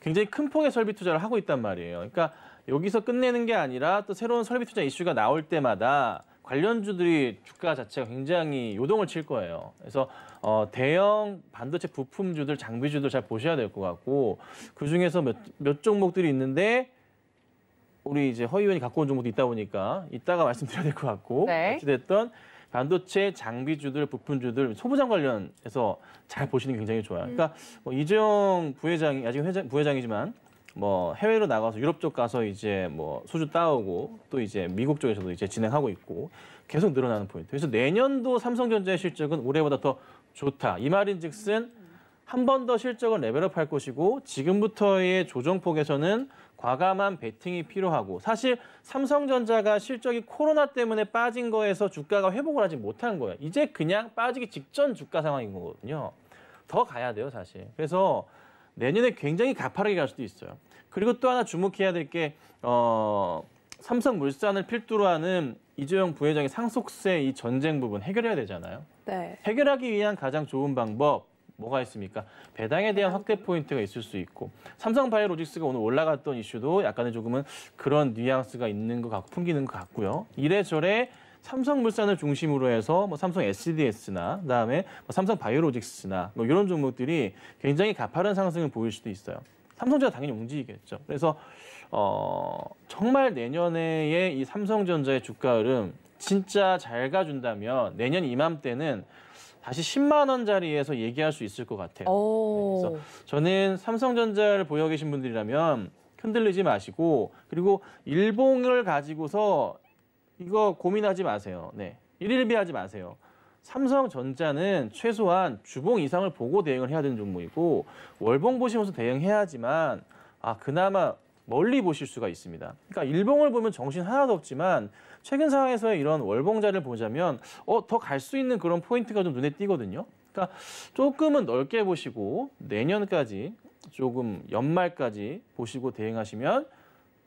굉장히 큰 폭의 설비 투자를 하고 있단 말이에요. 그러니까 여기서 끝내는 게 아니라 또 새로운 설비 투자 이슈가 나올 때마다 관련주들이 주가 자체가 굉장히 요동을 칠 거예요. 그래서 어, 대형 반도체 부품주들, 장비주들 잘 보셔야 될 것 같고 그 중에서 몇, 몇 종목들이 있는데 우리 이제 허 의원이 갖고 온 종목도 있다 보니까 이따가 말씀드려야 될 것 같고 네. 어찌됐든 반도체 장비주들, 부품주들, 소부장 관련해서 잘 보시는 게 굉장히 좋아요. 그러니까 음. 뭐 이재용 부회장이 아직 회장, 부회장이지만 뭐 해외로 나가서 유럽 쪽 가서 이제 뭐 소주 따오고 또 이제 미국 쪽에서도 이제 진행하고 있고 계속 늘어나는 포인트. 그래서 내년도 삼성전자의 실적은 올해보다 더 좋다. 이 말인즉슨 한 번 더 실적을 레벨업할 것이고 지금부터의 조정폭에서는 과감한 베팅이 필요하고 사실 삼성전자가 실적이 코로나 때문에 빠진 거에서 주가가 회복을 하지 못한 거예요. 이제 그냥 빠지기 직전 주가 상황인 거거든요. 더 가야 돼요, 사실. 그래서 내년에 굉장히 가파르게 갈 수도 있어요. 그리고 또 하나 주목해야 될게 어, 삼성물산을 필두로 하는 이재용 부회장의 상속세 이 전쟁 부분 해결해야 되잖아요. 네. 해결하기 위한 가장 좋은 방법 뭐가 있습니까? 배당에 대한 확대 포인트가 있을 수 있고 삼성바이오로직스가 오늘 올라갔던 이슈도 약간의 조금은 그런 뉘앙스가 있는 것 같고 풍기는 것 같고요. 이래저래 삼성물산을 중심으로 해서 뭐 삼성 SDS나 그다음에 뭐 삼성 바이오로직스나 뭐 이런 종목들이 굉장히 가파른 상승을 보일 수도 있어요. 삼성전자 당연히 움직이겠죠. 그래서 어 정말 내년에 이 삼성전자의 주가 흐름 진짜 잘 가준다면 내년 이맘때는 다시 10만 원짜리에서 얘기할 수 있을 것 같아요. 오. 네, 그래서 저는 삼성전자를 보여 계신 분들이라면 흔들리지 마시고 그리고 일봉을 가지고서 이거 고민하지 마세요. 네. 일일비 하지 마세요. 삼성전자는 최소한 주봉 이상을 보고 대응을 해야 되는 종목이고 월봉 보시면서 대응해야지만 아 그나마 멀리 보실 수가 있습니다. 그러니까 일봉을 보면 정신 하나도 없지만 최근 상황에서 이런 월봉자를 보자면 어 더 갈 수 있는 그런 포인트가 좀 눈에 띄거든요. 그러니까 조금은 넓게 보시고 내년까지 조금 연말까지 보시고 대응하시면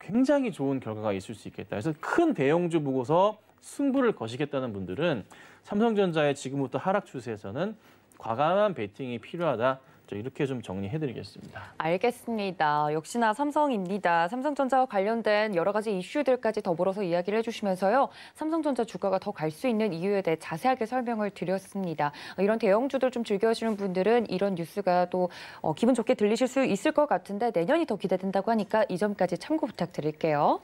굉장히 좋은 결과가 있을 수 있겠다. 그래서 큰 대형주 보고서 승부를 거시겠다는 분들은 삼성전자의 지금부터 하락 추세에서는 과감한 베팅이 필요하다. 자, 이렇게 좀 정리해드리겠습니다. 알겠습니다. 역시나 삼성입니다. 삼성전자와 관련된 여러 가지 이슈들까지 더불어서 이야기를 해주시면서요. 삼성전자 주가가 더 갈 수 있는 이유에 대해 자세하게 설명을 드렸습니다. 이런 대형주들 좀 즐겨하시는 분들은 이런 뉴스가 또 어, 기분 좋게 들리실 수 있을 것 같은데 내년이 더 기대된다고 하니까 이 점까지 참고 부탁드릴게요.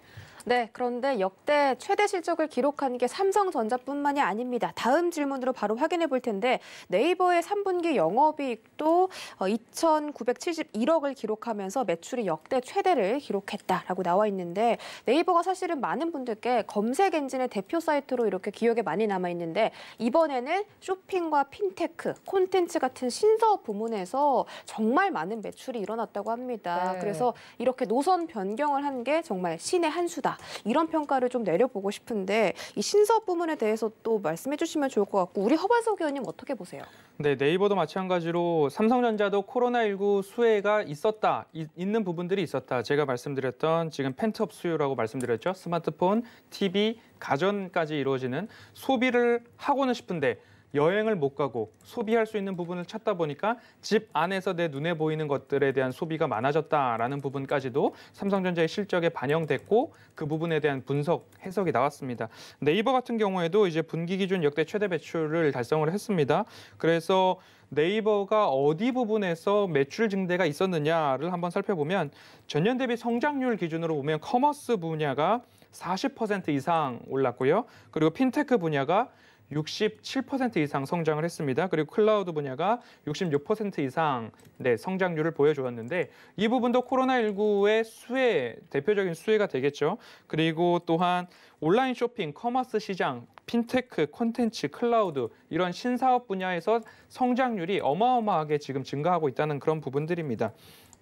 네, 그런데 역대 최대 실적을 기록한 게 삼성전자뿐만이 아닙니다. 다음 질문으로 바로 확인해 볼 텐데 네이버의 3분기 영업이익도 2,971억을 어, 기록하면서 매출이 역대 최대를 기록했다라고 나와 있는데 네이버가 사실은 많은 분들께 검색 엔진의 대표 사이트로 이렇게 기억에 많이 남아 있는데 이번에는 쇼핑과 핀테크, 콘텐츠 같은 신사업 부문에서 정말 많은 매출이 일어났다고 합니다. 네. 그래서 이렇게 노선 변경을 한 게 정말 신의 한 수다. 이런 평가를 좀 내려보고 싶은데 이신사업 부문에 대해서 또 말씀해 주시면 좋을 것 같고 우리 허반석 의원님 어떻게 보세요? 네, 네이버도 마찬가지로 삼성전자도 코로나19 수혜가 있었다, 이, 있는 부분들이 있었다. 제가 말씀드렸던 지금 펜트업 수요라고 말씀드렸죠. 스마트폰, TV, 가전까지 이루어지는 소비를 하고는 싶은데 여행을 못 가고 소비할 수 있는 부분을 찾다 보니까 집 안에서 내 눈에 보이는 것들에 대한 소비가 많아졌다라는 부분까지도 삼성전자의 실적에 반영됐고 그 부분에 대한 분석 해석이 나왔습니다. 네이버 같은 경우에도 이제 분기 기준 역대 최대 매출을 달성을 했습니다. 그래서 네이버가 어디 부분에서 매출 증대가 있었느냐를 한번 살펴보면 전년 대비 성장률 기준으로 보면 커머스 분야가 40% 이상 올랐고요. 그리고 핀테크 분야가 67% 이상 성장을 했습니다. 그리고 클라우드 분야가 66% 이상 네, 성장률을 보여주었는데 이 부분도 코로나19의 수혜, 대표적인 수혜가 되겠죠. 그리고 또한 온라인 쇼핑, 커머스 시장, 핀테크, 콘텐츠, 클라우드 이런 신사업 분야에서 성장률이 어마어마하게 지금 증가하고 있다는 그런 부분들입니다.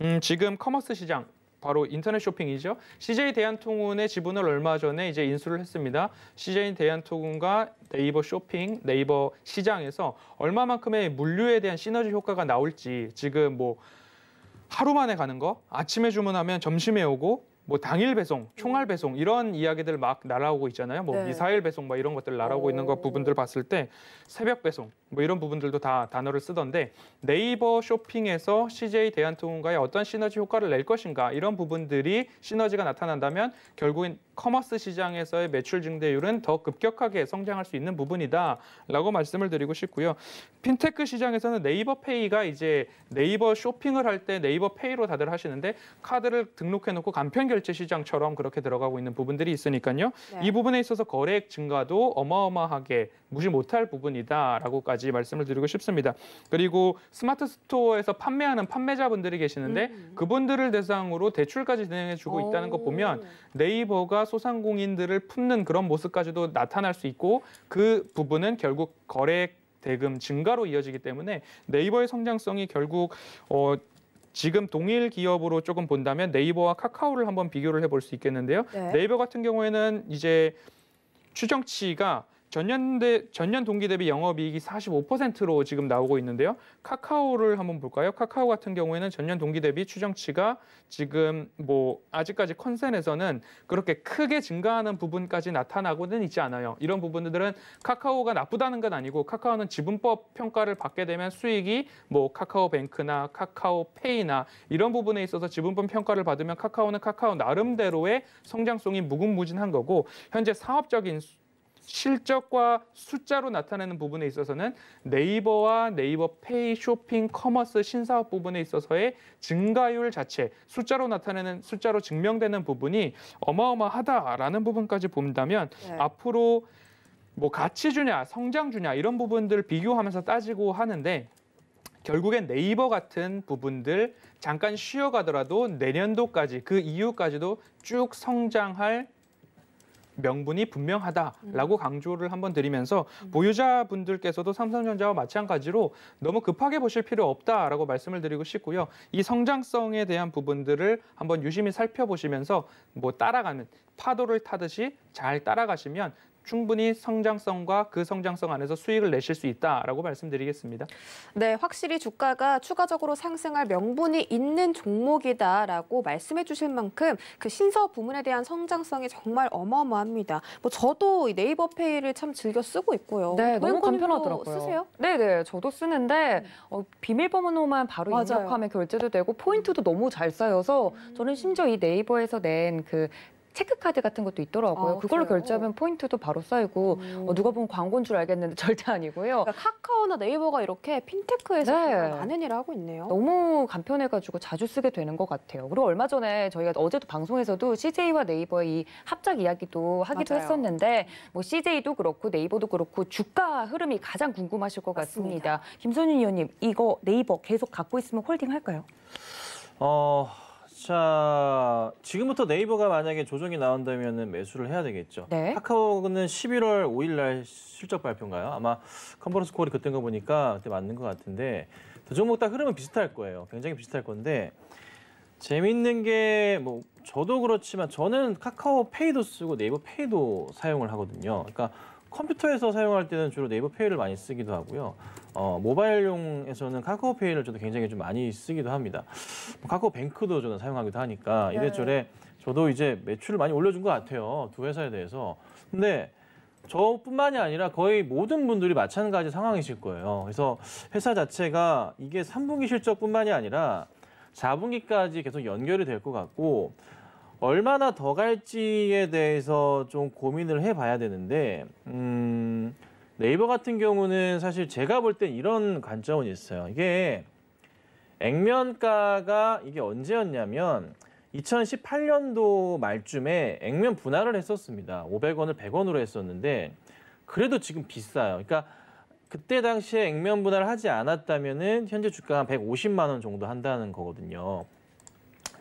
음, 지금 커머스 시장 바로 인터넷 쇼핑이죠. CJ 대한통운의 지분을 얼마 전에 이제 인수를 했습니다. CJ 대한통운과 네이버 쇼핑, 네이버 시장에서 얼마만큼의 물류에 대한 시너지 효과가 나올지 지금 뭐 하루 만에 가는 거, 아침에 주문하면 점심에 오고 뭐 당일 배송, 총알 음. 배송 이런 이야기들 막 날아오고 있잖아요. 뭐 네. 미사일 배송 막 이런 것들 날아오고 있는 것 부분들 봤을 때 새벽 배송, 뭐 이런 부분들도 다 단어를 쓰던데 네이버 쇼핑에서 CJ 대한통운과의 어떤 시너지 효과를 낼 것인가 이런 부분들이 시너지가 나타난다면 결국엔 커머스 시장에서의 매출 증대율은 더 급격하게 성장할 수 있는 부분이다라고 말씀을 드리고 싶고요. 핀테크 시장에서는 네이버 페이가 이제 네이버 쇼핑을 할 때 네이버 페이로 다들 하시는데 카드를 등록해 놓고 간편 결제 시장처럼 그렇게 들어가고 있는 부분들이 있으니까요. 네. 이 부분에 있어서 거래액 증가도 어마어마하게 무시 못할 부분이다라고까지 것지 말씀을 드리고 싶습니다. 그리고 스마트 스토어에서 판매하는 판매자분들이 계시는데 음. 음. 그분들을 대상으로 대출까지 진행해주고 있다는 거 보면 네이버가 소상공인들을 품는 그런 모습까지도 나타날 수 있고 그 부분은 결국 거래 대금 증가로 이어지기 때문에 네이버의 성장성이 결국 어, 지금 동일 기업으로 조금 본다면 네이버와 카카오를 한번 비교를 해볼 수 있겠는데요. 네. 네이버 같은 경우에는 이제 추정치가 전년 대 전년 동기 대비 영업이익이 45%로 지금 나오고 있는데요. 카카오를 한번 볼까요? 카카오 같은 경우에는 전년 동기 대비 추정치가 지금 뭐 아직까지 컨센에서는 그렇게 크게 증가하는 부분까지 나타나고는 있지 않아요. 이런 부분들은 카카오가 나쁘다는 건 아니고 카카오는 지분법 평가를 받게 되면 수익이 뭐 카카오뱅크나 카카오페이나 이런 부분에 있어서 지분법 평가를 받으면 카카오는 카카오 나름대로의 성장성이 무궁무진한 거고 현재 사업적인 실적과 숫자로 나타내는 부분에 있어서는 네이버와 네이버 페이 쇼핑 커머스 신사업 부분에 있어서의 증가율 자체 숫자로 나타내는 숫자로 증명되는 부분이 어마어마하다라는 부분까지 본다면 네. 앞으로 뭐 가치 주냐 성장 주냐 이런 부분들 비교하면서 따지고 하는데 결국엔 네이버 같은 부분들 잠깐 쉬어가더라도 내년도까지 그 이후까지도 쭉 성장할 명분이 분명하다라고 음. 강조를 한번 드리면서 음. 보유자분들께서도 삼성전자와 마찬가지로 너무 급하게 보실 필요 없다라고 말씀을 드리고 싶고요. 이 성장성에 대한 부분들을 한번 유심히 살펴보시면서 뭐 따라가는 파도를 타듯이 잘 따라가시면 충분히 성장성과 그 성장성 안에서 수익을 내실 수 있다라고 말씀드리겠습니다. 네, 확실히 주가가 추가적으로 상승할 명분이 있는 종목이다라고 말씀해 주실 만큼 그 신서 부문에 대한 성장성이 정말 어마어마합니다. 뭐 저도 네이버 페이를 참 즐겨 쓰고 있고요. 네, 너무 간편하더라고요. 쓰세요? 네, 네. 저도 쓰는데 음. 어, 비밀번호만 바로 맞아요. 입력하면 결제도 되고 포인트도 너무 잘 쌓여서 저는 음. 심지어 이 네이버에서 낸그 체크카드 같은 것도 있더라고요. 아, 그걸로 그래요? 결제하면 포인트도 바로 쌓이고 어, 음. 어, 누가 보면 광고인 줄 알겠는데 *laughs* 절대 아니고요. 그러니까 카카오나 네이버가 이렇게 핀테크에서 네. 많은 일을 하고 있네요. 너무 간편해가지고 자주 쓰게 되는 것 같아요. 그리고 얼마 전에 저희가 어제도 방송에서도 CJ와 네이버의 이 합작 이야기도 하기도 맞아요. 했었는데 뭐 CJ도 그렇고 네이버도 그렇고 주가 흐름이 가장 궁금하실 것 맞습니다. 같습니다. 김선윤 의원님 이거 네이버 계속 갖고 있으면 홀딩 할까요? 어... 자, 지금부터 네이버가 만약에 조정이 나온다면 매수를 해야 되겠죠. 네. 카카오는 11월 5일 날 실적 발표인가요? 아마 컨퍼런스 콜이 그때인 거 보니까 그때 맞는 것 같은데 두 종목 다 흐름은 비슷할 거예요. 굉장히 비슷할 건데 재밌는 게 뭐 저도 그렇지만 저는 카카오 페이도 쓰고 네이버 페이도 사용을 하거든요. 그러니까 컴퓨터에서 사용할 때는 주로 네이버 페이를 많이 쓰기도 하고요. 어, 모바일용에서는 카카오 페이를 저도 굉장히 좀 많이 쓰기도 합니다. 뭐 카카오 뱅크도 저는 사용하기도 하니까 네. 이래저래 저도 이제 매출을 많이 올려준 것 같아요. 두 회사에 대해서. 근데 저뿐만이 아니라 거의 모든 분들이 마찬가지 상황이실 거예요. 그래서 회사 자체가 이게 3분기 실적뿐만이 아니라 4분기까지 계속 연결이 될 것 같고 얼마나 더 갈지에 대해서 좀 고민을 해봐야 되는데 음, 네이버 같은 경우는 사실 제가 볼 땐 이런 관점은 있어요. 이게 액면가가 이게 언제였냐면 2018년도 말쯤에 액면 분할을 했었습니다. 500원을 100원으로 했었는데 그래도 지금 비싸요. 그러니까 그때 당시에 액면 분할을 하지 않았다면은 현재 주가가 150만 원 정도 한다는 거거든요.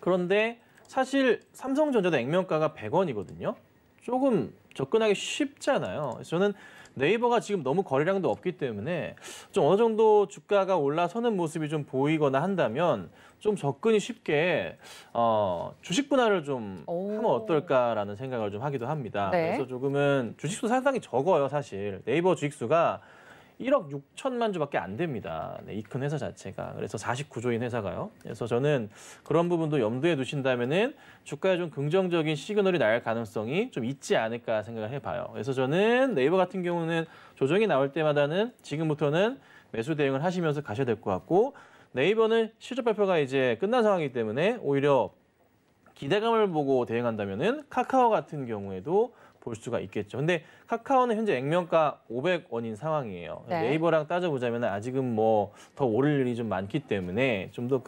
그런데 사실 삼성전자도 액면가가 100원이거든요. 조금 접근하기 쉽잖아요. 저는 네이버가 지금 너무 거래량도 없기 때문에 좀 어느 정도 주가가 올라서는 모습이 좀 보이거나 한다면 좀 접근이 쉽게 어, 주식 분할을 좀 오. 하면 어떨까라는 생각을 좀 하기도 합니다. 네. 그래서 조금은 주식수 상당히 적어요, 사실. 네이버 주식수가 1억 6천만 주밖에 안 됩니다. 네, 이큰 회사 자체가. 그래서 49조인 회사가요. 그래서 저는 그런 부분도 염두에 두신다면은 주가에 좀 긍정적인 시그널이 날 가능성이 좀 있지 않을까 생각을 해봐요. 그래서 저는 네이버 같은 경우는 조정이 나올 때마다는 지금부터는 매수 대응을 하시면서 가셔야 될 것 같고 네이버는 실적 발표가 이제 끝난 상황이기 때문에 오히려 기대감을 보고 대응한다면은 카카오 같은 경우에도 볼 수가 있겠죠. 근데 카카오는 현재 액면가 500원인 상황이에요. 네. 네이버랑 따져보자면 아직은 뭐 더 오를 일이 좀 많기 때문에 좀더뭐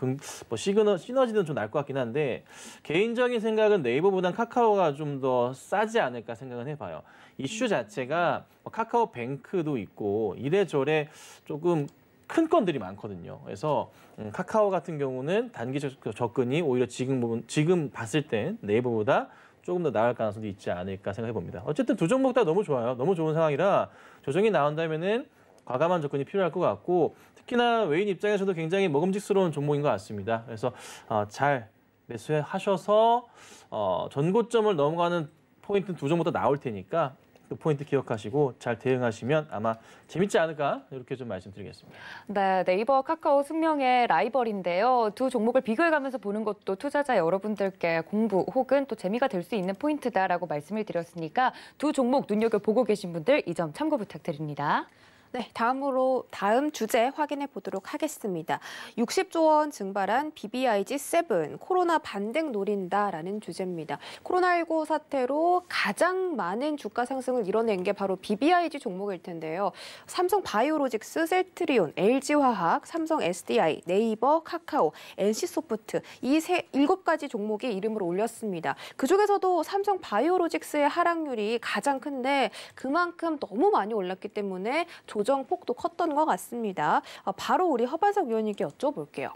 시그너 시너지는 좀 날 것 같긴 한데 개인적인 생각은 네이버보단 카카오가 좀 더 싸지 않을까 생각은 해봐요. 이슈 음. 자체가 뭐 카카오 뱅크도 있고 이래저래 조금 큰 건들이 많거든요. 그래서 음, 카카오 같은 경우는 단기적 접근이 오히려 지금 지금 봤을 땐 네이버보다 조금 더 나을 가능성도 있지 않을까 생각해 봅니다. 어쨌든 두 종목 다 너무 좋아요. 너무 좋은 상황이라 조정이 나온다면은 과감한 접근이 필요할 것 같고 특히나 외인 입장에서도 굉장히 먹음직스러운 종목인 것 같습니다. 그래서 어, 잘 매수하셔서 어, 전고점을 넘어가는 포인트 두 종목 다 나올 테니까 그 포인트 기억하시고 잘 대응하시면 아마 재밌지 않을까 이렇게 좀 말씀드리겠습니다. 네, 네이버 카카오 승명의 라이벌인데요. 두 종목을 비교해가면서 보는 것도 투자자 여러분들께 공부 혹은 또 재미가 될 수 있는 포인트다라고 말씀을 드렸으니까 두 종목 눈여겨보고 계신 분들 이 점 참고 부탁드립니다. 네, 다음으로 다음 주제 확인해 보도록 하겠습니다. 60조 원 증발한 BBIG7 코로나 반등 노린다라는 주제입니다. 코로나19 사태로 가장 많은 주가 상승을 이뤄낸 게 바로 BBIG 종목일 텐데요. 삼성 바이오로직스, 셀트리온, LG화학, 삼성 SDI, 네이버, 카카오, NC소프트 이 세, 7가지 종목이 이름을 올렸습니다. 그중에서도 삼성 바이오로직스의 하락률이 가장 큰데 그만큼 너무 많이 올랐기 때문에 조정폭도 컸던 것 같습니다. 어, 바로 우리 허반석 의원님께 여쭤볼게요.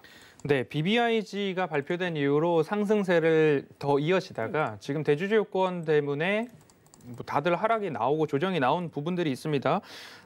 네, BBIG가 발표된 이후로 상승세를 더 이어지다가 음. 지금 대주주요건 때문에 뭐 다들 하락이 나오고 조정이 나온 부분들이 있습니다.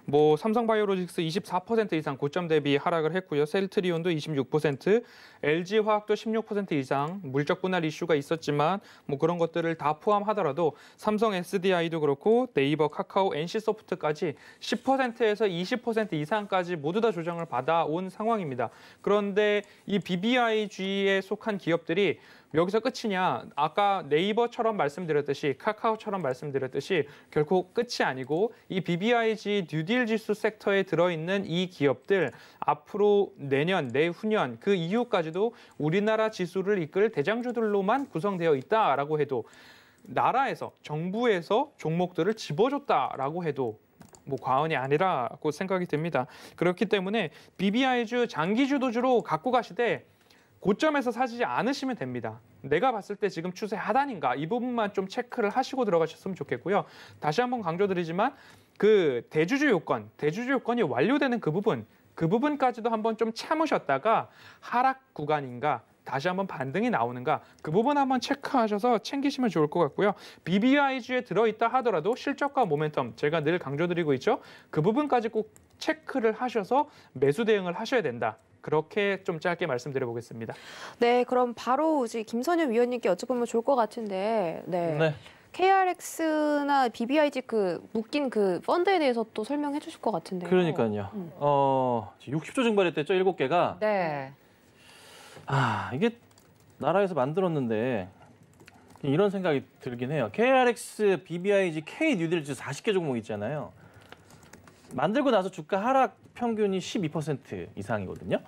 뭐 삼성바이오로직스 24% 이상 고점 대비 하락을 했고요. 셀트리온도 26%, LG화학도 16% 이상 물적 분할 이슈가 있었지만 뭐 그런 것들을 다 포함하더라도 삼성 SDI도 그렇고 네이버, 카카오, NC소프트까지 10%에서 20% 이상까지 모두 다 조정을 받아온 상황입니다. 그런데 이 BBIG에 속한 기업들이 여기서 끝이냐 아까 네이버처럼 말씀드렸듯이 카카오처럼 말씀드렸듯이 결코 끝이 아니고 이 BBIG 뉴딜 독일 지수 섹터에 들어있는 이 기업들 앞으로 내년, 내후년 그 이후까지도 우리나라 지수를 이끌 대장주들로만 구성되어 있다라고 해도 나라에서 정부에서 종목들을 집어줬다라고 해도 뭐 과언이 아니라고 생각이 듭니다. 그렇기 때문에 BBI주 장기 주도주로 갖고 가시되 고점에서 사지 않으시면 됩니다. 내가 봤을 때 지금 추세 하단인가 이 부분만 좀 체크를 하시고 들어가셨으면 좋겠고요. 다시 한번 강조드리지만 그 대주주 요건, 대주주 요건이 완료되는 그 부분, 그 부분까지도 한번 좀 참으셨다가 하락 구간인가 다시 한번 반등이 나오는가 그 부분 한번 체크하셔서 챙기시면 좋을 것 같고요. BBIG에 들어있다 하더라도 실적과 모멘텀 제가 늘 강조드리고 있죠. 그 부분까지 꼭 체크를 하셔서 매수 대응을 하셔야 된다. 그렇게 좀 짧게 말씀드려 보겠습니다. 네, 그럼 바로 김선현 위원님께 여쭤보면 좋을 것 같은데, 네. 네. KRX나 BBIG 그 묶인 그 펀드에 대해서 또 설명해 주실 것 같은데요. 그러니까요. 음. 어, 60조 증발했댔죠, 7개가. 네. 아, 이게 나라에서 만들었는데 이런 생각이 들긴 해요. KRX, BBIG, K뉴딜즈 40개 종목 있잖아요. 만들고 나서 주가 하락 평균이 12% 이상이거든요.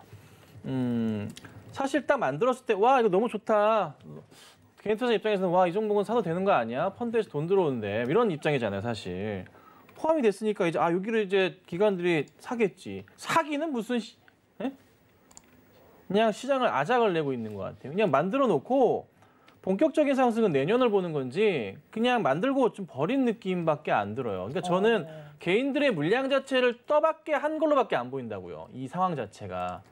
음, 사실 딱 만들었을 때, 와, 이거 너무 좋다. 개인 투자 입장에서는 와, 이 종목은 사도 되는 거 아니야? 펀드에서 돈 들어오는데. 이런 입장이잖아요, 사실. 포함이 됐으니까 이제 아, 여기를 이제 기관들이 사겠지. 사기는 무슨 시, 예? 그냥 시장을 아작을 내고 있는 것 같아요. 그냥 만들어 놓고 본격적인 상승은 내년을 보는 건지 그냥 만들고 좀 버린 느낌밖에 안 들어요. 그러니까 어, 저는 어, 네. 개인들의 물량 자체를 떠받게 한 걸로밖에 안 보인다고요. 이 상황 자체가.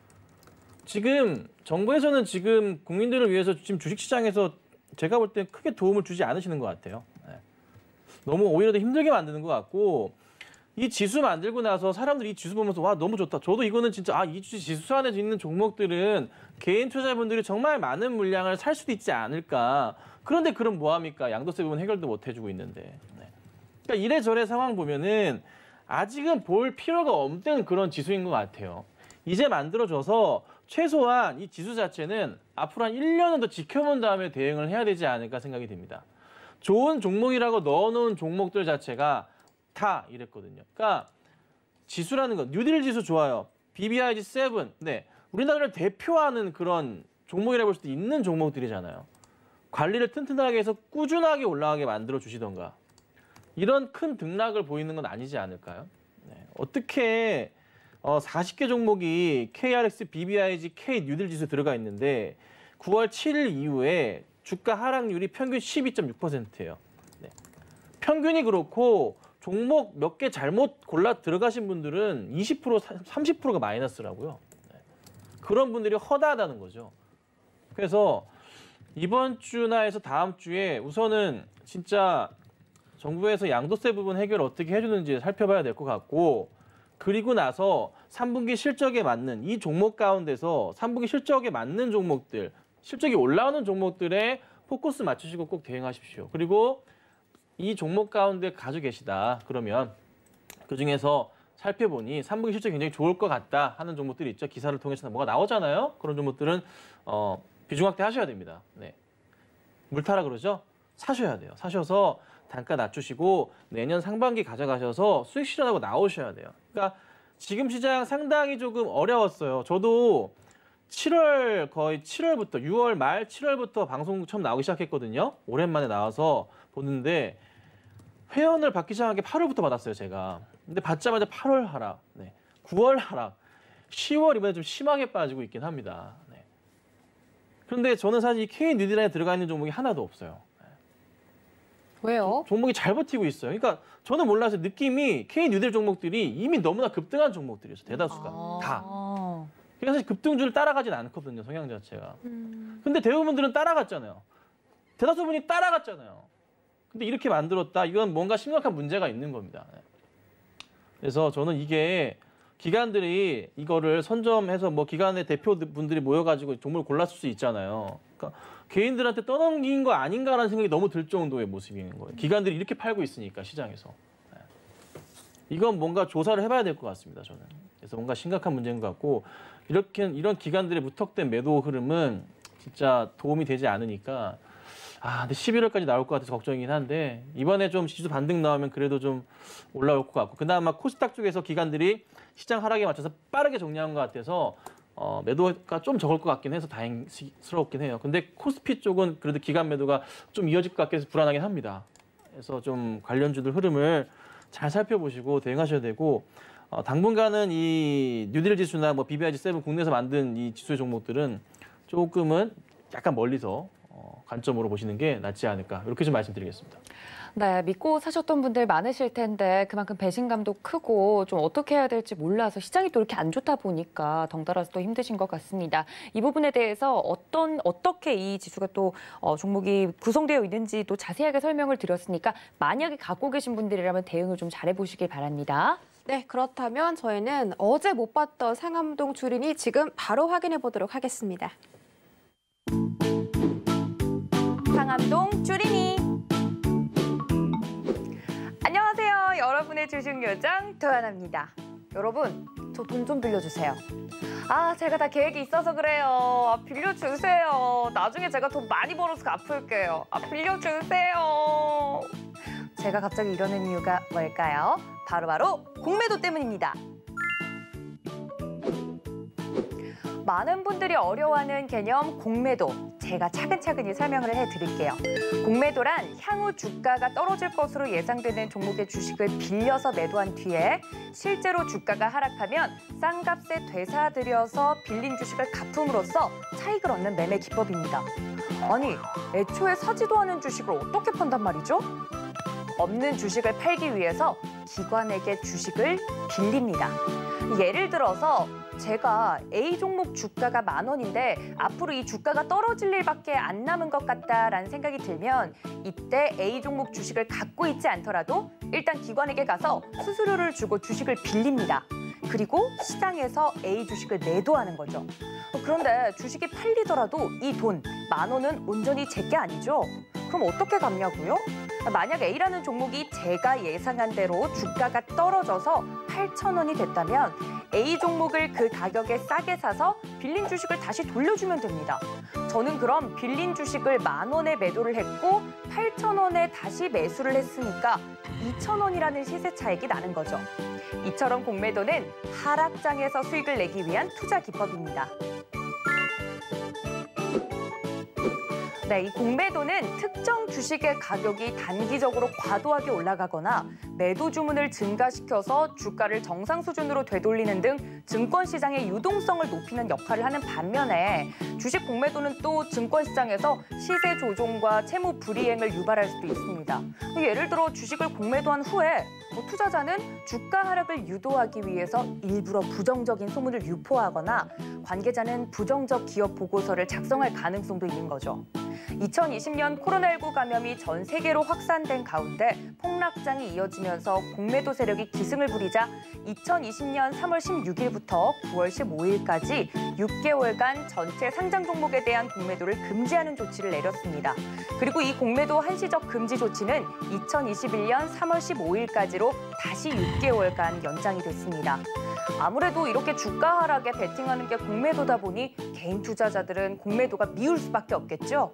지금 정부에서는 지금 국민들을 위해서 지금 주식시장에서 제가 볼 때 크게 도움을 주지 않으시는 것 같아요. 네. 너무 오히려 더 힘들게 만드는 것 같고 이 지수 만들고 나서 사람들이 이 지수 보면서 와 너무 좋다. 저도 이거는 진짜 아이 지수 안에 있는 종목들은 개인 투자분들이 정말 많은 물량을 살 수도 있지 않을까. 그런데 그럼 뭐합니까? 양도세 부분 해결도 못 해주고 있는데. 네. 그러니까 이래저래 상황 보면은 아직은 볼 필요가 없는 그런 지수인 것 같아요. 이제 만들어져서 최소한 이 지수 자체는 앞으로 한 1년은 더 지켜본 다음에 대응을 해야 되지 않을까 생각이 됩니다 좋은 종목이라고 넣어놓은 종목들 자체가 다 이랬거든요. 그러니까 지수라는 건 뉴딜 지수 좋아요. BBIG 7, 네. 우리나라를 대표하는 그런 종목이라고 볼 수도 있는 종목들이잖아요. 관리를 튼튼하게 해서 꾸준하게 올라가게 만들어 주시던가 이런 큰 등락을 보이는 건 아니지 않을까요? 네. 어떻게 어, 40개 종목이 KRX, BBIG, K 뉴딜 지수 들어가 있는데 9월 7일 이후에 주가 하락률이 평균 12.6%예요. 네. 평균이 그렇고 종목 몇 개 잘못 골라 들어가신 분들은 20% 30%가 마이너스라고요. 네. 그런 분들이 허다하다는 거죠. 그래서 이번 주나 해서 다음 주에 우선은 진짜 정부에서 양도세 부분 해결 어떻게 해주는지 살펴봐야 될 것 같고 그리고 나서 3분기 실적에 맞는 이 종목 가운데서 3분기 실적에 맞는 종목들, 실적이 올라오는 종목들에 포커스 맞추시고 꼭 대응하십시오. 그리고 이 종목 가운데 가지고 계시다. 그러면 그중에서 살펴보니 3분기 실적 굉장히 좋을 것 같다 하는 종목들이 있죠. 기사를 통해서 뭐가 나오잖아요. 그런 종목들은 어, 비중 확대 하셔야 됩니다. 네. 물타라 그러죠? 사셔야 돼요. 사셔서 단가 낮추시고 내년 상반기 가져가셔서 수익 실현하고 나오셔야 돼요. 그러니까 지금 시장 상당히 조금 어려웠어요. 저도 7월 거의 7월부터 6월 말 7월부터 방송 처음 나오기 시작했거든요. 오랜만에 나와서 보는데 회원을 받기 시작한 게 8월부터 받았어요, 제가. 근데 받자마자 8월 하락, 네. 9월 하락, 10월 이번에 좀 심하게 빠지고 있긴 합니다. 네. 그런데 저는 사실 이 K 뉴딜라인에 들어가 있는 종목이 하나도 없어요. 왜요? 종목이 잘 버티고 있어요. 그러니까 저는 몰라서 느낌이 K 뉴델 종목들이 이미 너무나 급등한 종목들이었어요. 대다수가 아. 다. 그래서 급등주를 따라가진 않거든요. 성향 자체가. 음. 근데 대부분들은 따라갔잖아요. 대다수 분이 따라갔잖아요. 근데 이렇게 만들었다. 이건 뭔가 심각한 문제가 있는 겁니다. 네. 그래서 저는 이게 기관들이 이거를 선점해서 뭐 기관의 대표분들이 모여가지고 종목을 골랐을 수 있잖아요. 그러니까 개인들한테 떠넘긴 거 아닌가라는 생각이 너무 들 정도의 모습인 거예요. 기관들이 이렇게 팔고 있으니까 시장에서. 네. 이건 뭔가 조사를 해봐야 될 것 같습니다. 저는. 그래서 뭔가 심각한 문제인 것 같고 이렇게 이런 기관들의 무턱된 매도 흐름은 진짜 도움이 되지 않으니까 아 근데 11월까지 나올 것 같아서 걱정이긴 한데 이번에 좀 지수 반등 나오면 그래도 좀 올라올 것 같고 그나마 코스닥 쪽에서 기관들이 시장 하락에 맞춰서 빠르게 정리한 것 같아서 어, 매도가 좀 적을 것 같긴 해서 다행스럽긴 해요. 근데 코스피 쪽은 그래도 기간 매도가 좀 이어질 것 같긴 서 불안하긴 합니다. 그래서 좀 관련주들 흐름을 잘 살펴보시고 대응하셔야 되고 어, 당분간은 이 뉴딜 지수나 뭐 BBIG7 국내에서 만든 이 지수 종목들은 조금은 약간 멀리서 어, 관점으로 보시는 게 낫지 않을까 이렇게 좀 말씀드리겠습니다. 네, 믿고 사셨던 분들 많으실 텐데 그만큼 배신감도 크고 좀 어떻게 해야 될지 몰라서 시장이 또 이렇게 안 좋다 보니까 덩달아서 또 힘드신 것 같습니다. 이 부분에 대해서 어떤 어떻게 이 지수가 또 어, 종목이 구성되어 있는지 또 자세하게 설명을 드렸으니까 만약에 갖고 계신 분들이라면 대응을 좀 잘해 보시길 바랍니다. 네, 그렇다면 저희는 어제 못 봤던 상암동 주린이 지금 바로 확인해 보도록 하겠습니다. 한동 주린이 안녕하세요 여러분의 주식요정 도연아입니다 여러분 저 돈 좀 빌려주세요 아 제가 다 계획이 있어서 그래요 아, 빌려주세요 나중에 제가 돈 많이 벌어서 갚을게요 아 빌려주세요 제가 갑자기 이러는 이유가 뭘까요? 바로바로 바로 공매도 때문입니다 많은 분들이 어려워하는 개념 공매도 제가 차근차근히 설명을 해드릴게요. 공매도란 향후 주가가 떨어질 것으로 예상되는 종목의 주식을 빌려서 매도한 뒤에 실제로 주가가 하락하면 싼 값에 되사들여서 빌린 주식을 갚음으로써 차익을 얻는 매매 기법입니다. 아니, 애초에 사지도 않은 주식을 어떻게 판단 말이죠? 없는 주식을 팔기 위해서 기관에게 주식을 빌립니다. 예를 들어서 제가 A 종목 주가가 만 원인데 앞으로 이 주가가 떨어질 일밖에 안 남은 것 같다라는 생각이 들면 이때 A 종목 주식을 갖고 있지 않더라도 일단 기관에게 가서 수수료를 주고 주식을 빌립니다. 그리고 시장에서 A 주식을 매도하는 거죠. 그런데 주식이 팔리더라도 이 돈, 만 원은 온전히 제게 아니죠? 그럼 어떻게 갚냐고요? 만약 A라는 종목이 제가 예상한 대로 주가가 떨어져서 8천 원이 됐다면 A 종목을 그 가격에 싸게 사서 빌린 주식을 다시 돌려주면 됩니다. 저는 그럼 빌린 주식을 만 원에 매도를 했고 8천 원에 다시 매수를 했으니까 2천 원이라는 시세 차익이 나는 거죠. 이처럼 공매도는 하락장에서 수익을 내기 위한 투자 기법입니다. 네, 이 공매도는 특정 주식의 가격이 단기적으로 과도하게 올라가거나 매도 주문을 증가시켜서 주가를 정상 수준으로 되돌리는 등 증권 시장의 유동성을 높이는 역할을 하는 반면에 주식 공매도는 또 증권 시장에서 시세 조종과 채무 불이행을 유발할 수도 있습니다. 예를 들어 주식을 공매도한 후에 어, 투자자는 주가 하락을 유도하기 위해서 일부러 부정적인 소문을 유포하거나 관계자는 부정적 기업 보고서를 작성할 가능성도 있는 거죠. 2020년 코로나19 감염이 전 세계로 확산된 가운데 폭락장이 이어지면서 공매도 세력이 기승을 부리자 2020년 3월 16일부터 9월 15일까지 6개월간 전체 상장 종목에 대한 공매도를 금지하는 조치를 내렸습니다. 그리고 이 공매도 한시적 금지 조치는 2021년 3월 15일까지로 문제로 다시 6개월간 연장이 됐습니다. 아무래도 이렇게 주가 하락에 베팅하는 게 공매도다 보니 개인 투자자들은 공매도가 미울 수밖에 없겠죠.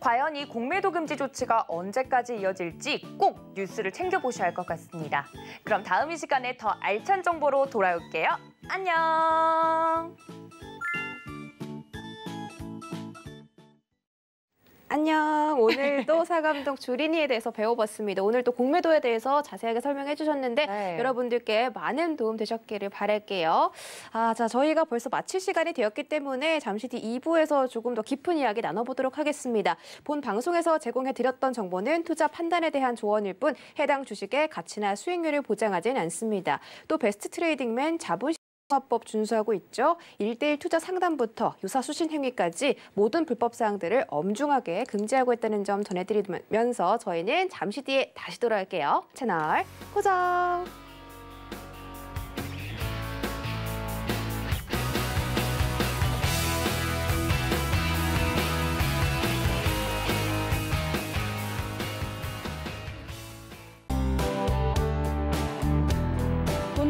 과연 이 공매도 금지 조치가 언제까지 이어질지 꼭 뉴스를 챙겨보셔야 할 것 같습니다. 그럼 다음 이 시간에 더 알찬 정보로 돌아올게요. 안녕! 안녕. 오늘도 *laughs* 네. 사감동 주린이에 대해서 배워봤습니다. 오늘 또 공매도에 대해서 자세하게 설명해 주셨는데 네. 여러분들께 많은 도움 되셨기를 바랄게요. 아, 자, 저희가 벌써 마칠 시간이 되었기 때문에 잠시 뒤 2부에서 조금 더 깊은 이야기 나눠보도록 하겠습니다. 본 방송에서 제공해 드렸던 정보는 투자 판단에 대한 조언일 뿐 해당 주식의 가치나 수익률을 보장하진 않습니다. 또 베스트 트레이딩맨 자본 사법 준수하고 있죠. 일대일 투자 상담부터 유사 수신 행위까지 모든 불법 사항들을 엄중하게 금지하고 있다는 점 전해드리면서 저희는 잠시 뒤에 다시 돌아올게요. 채널 고정!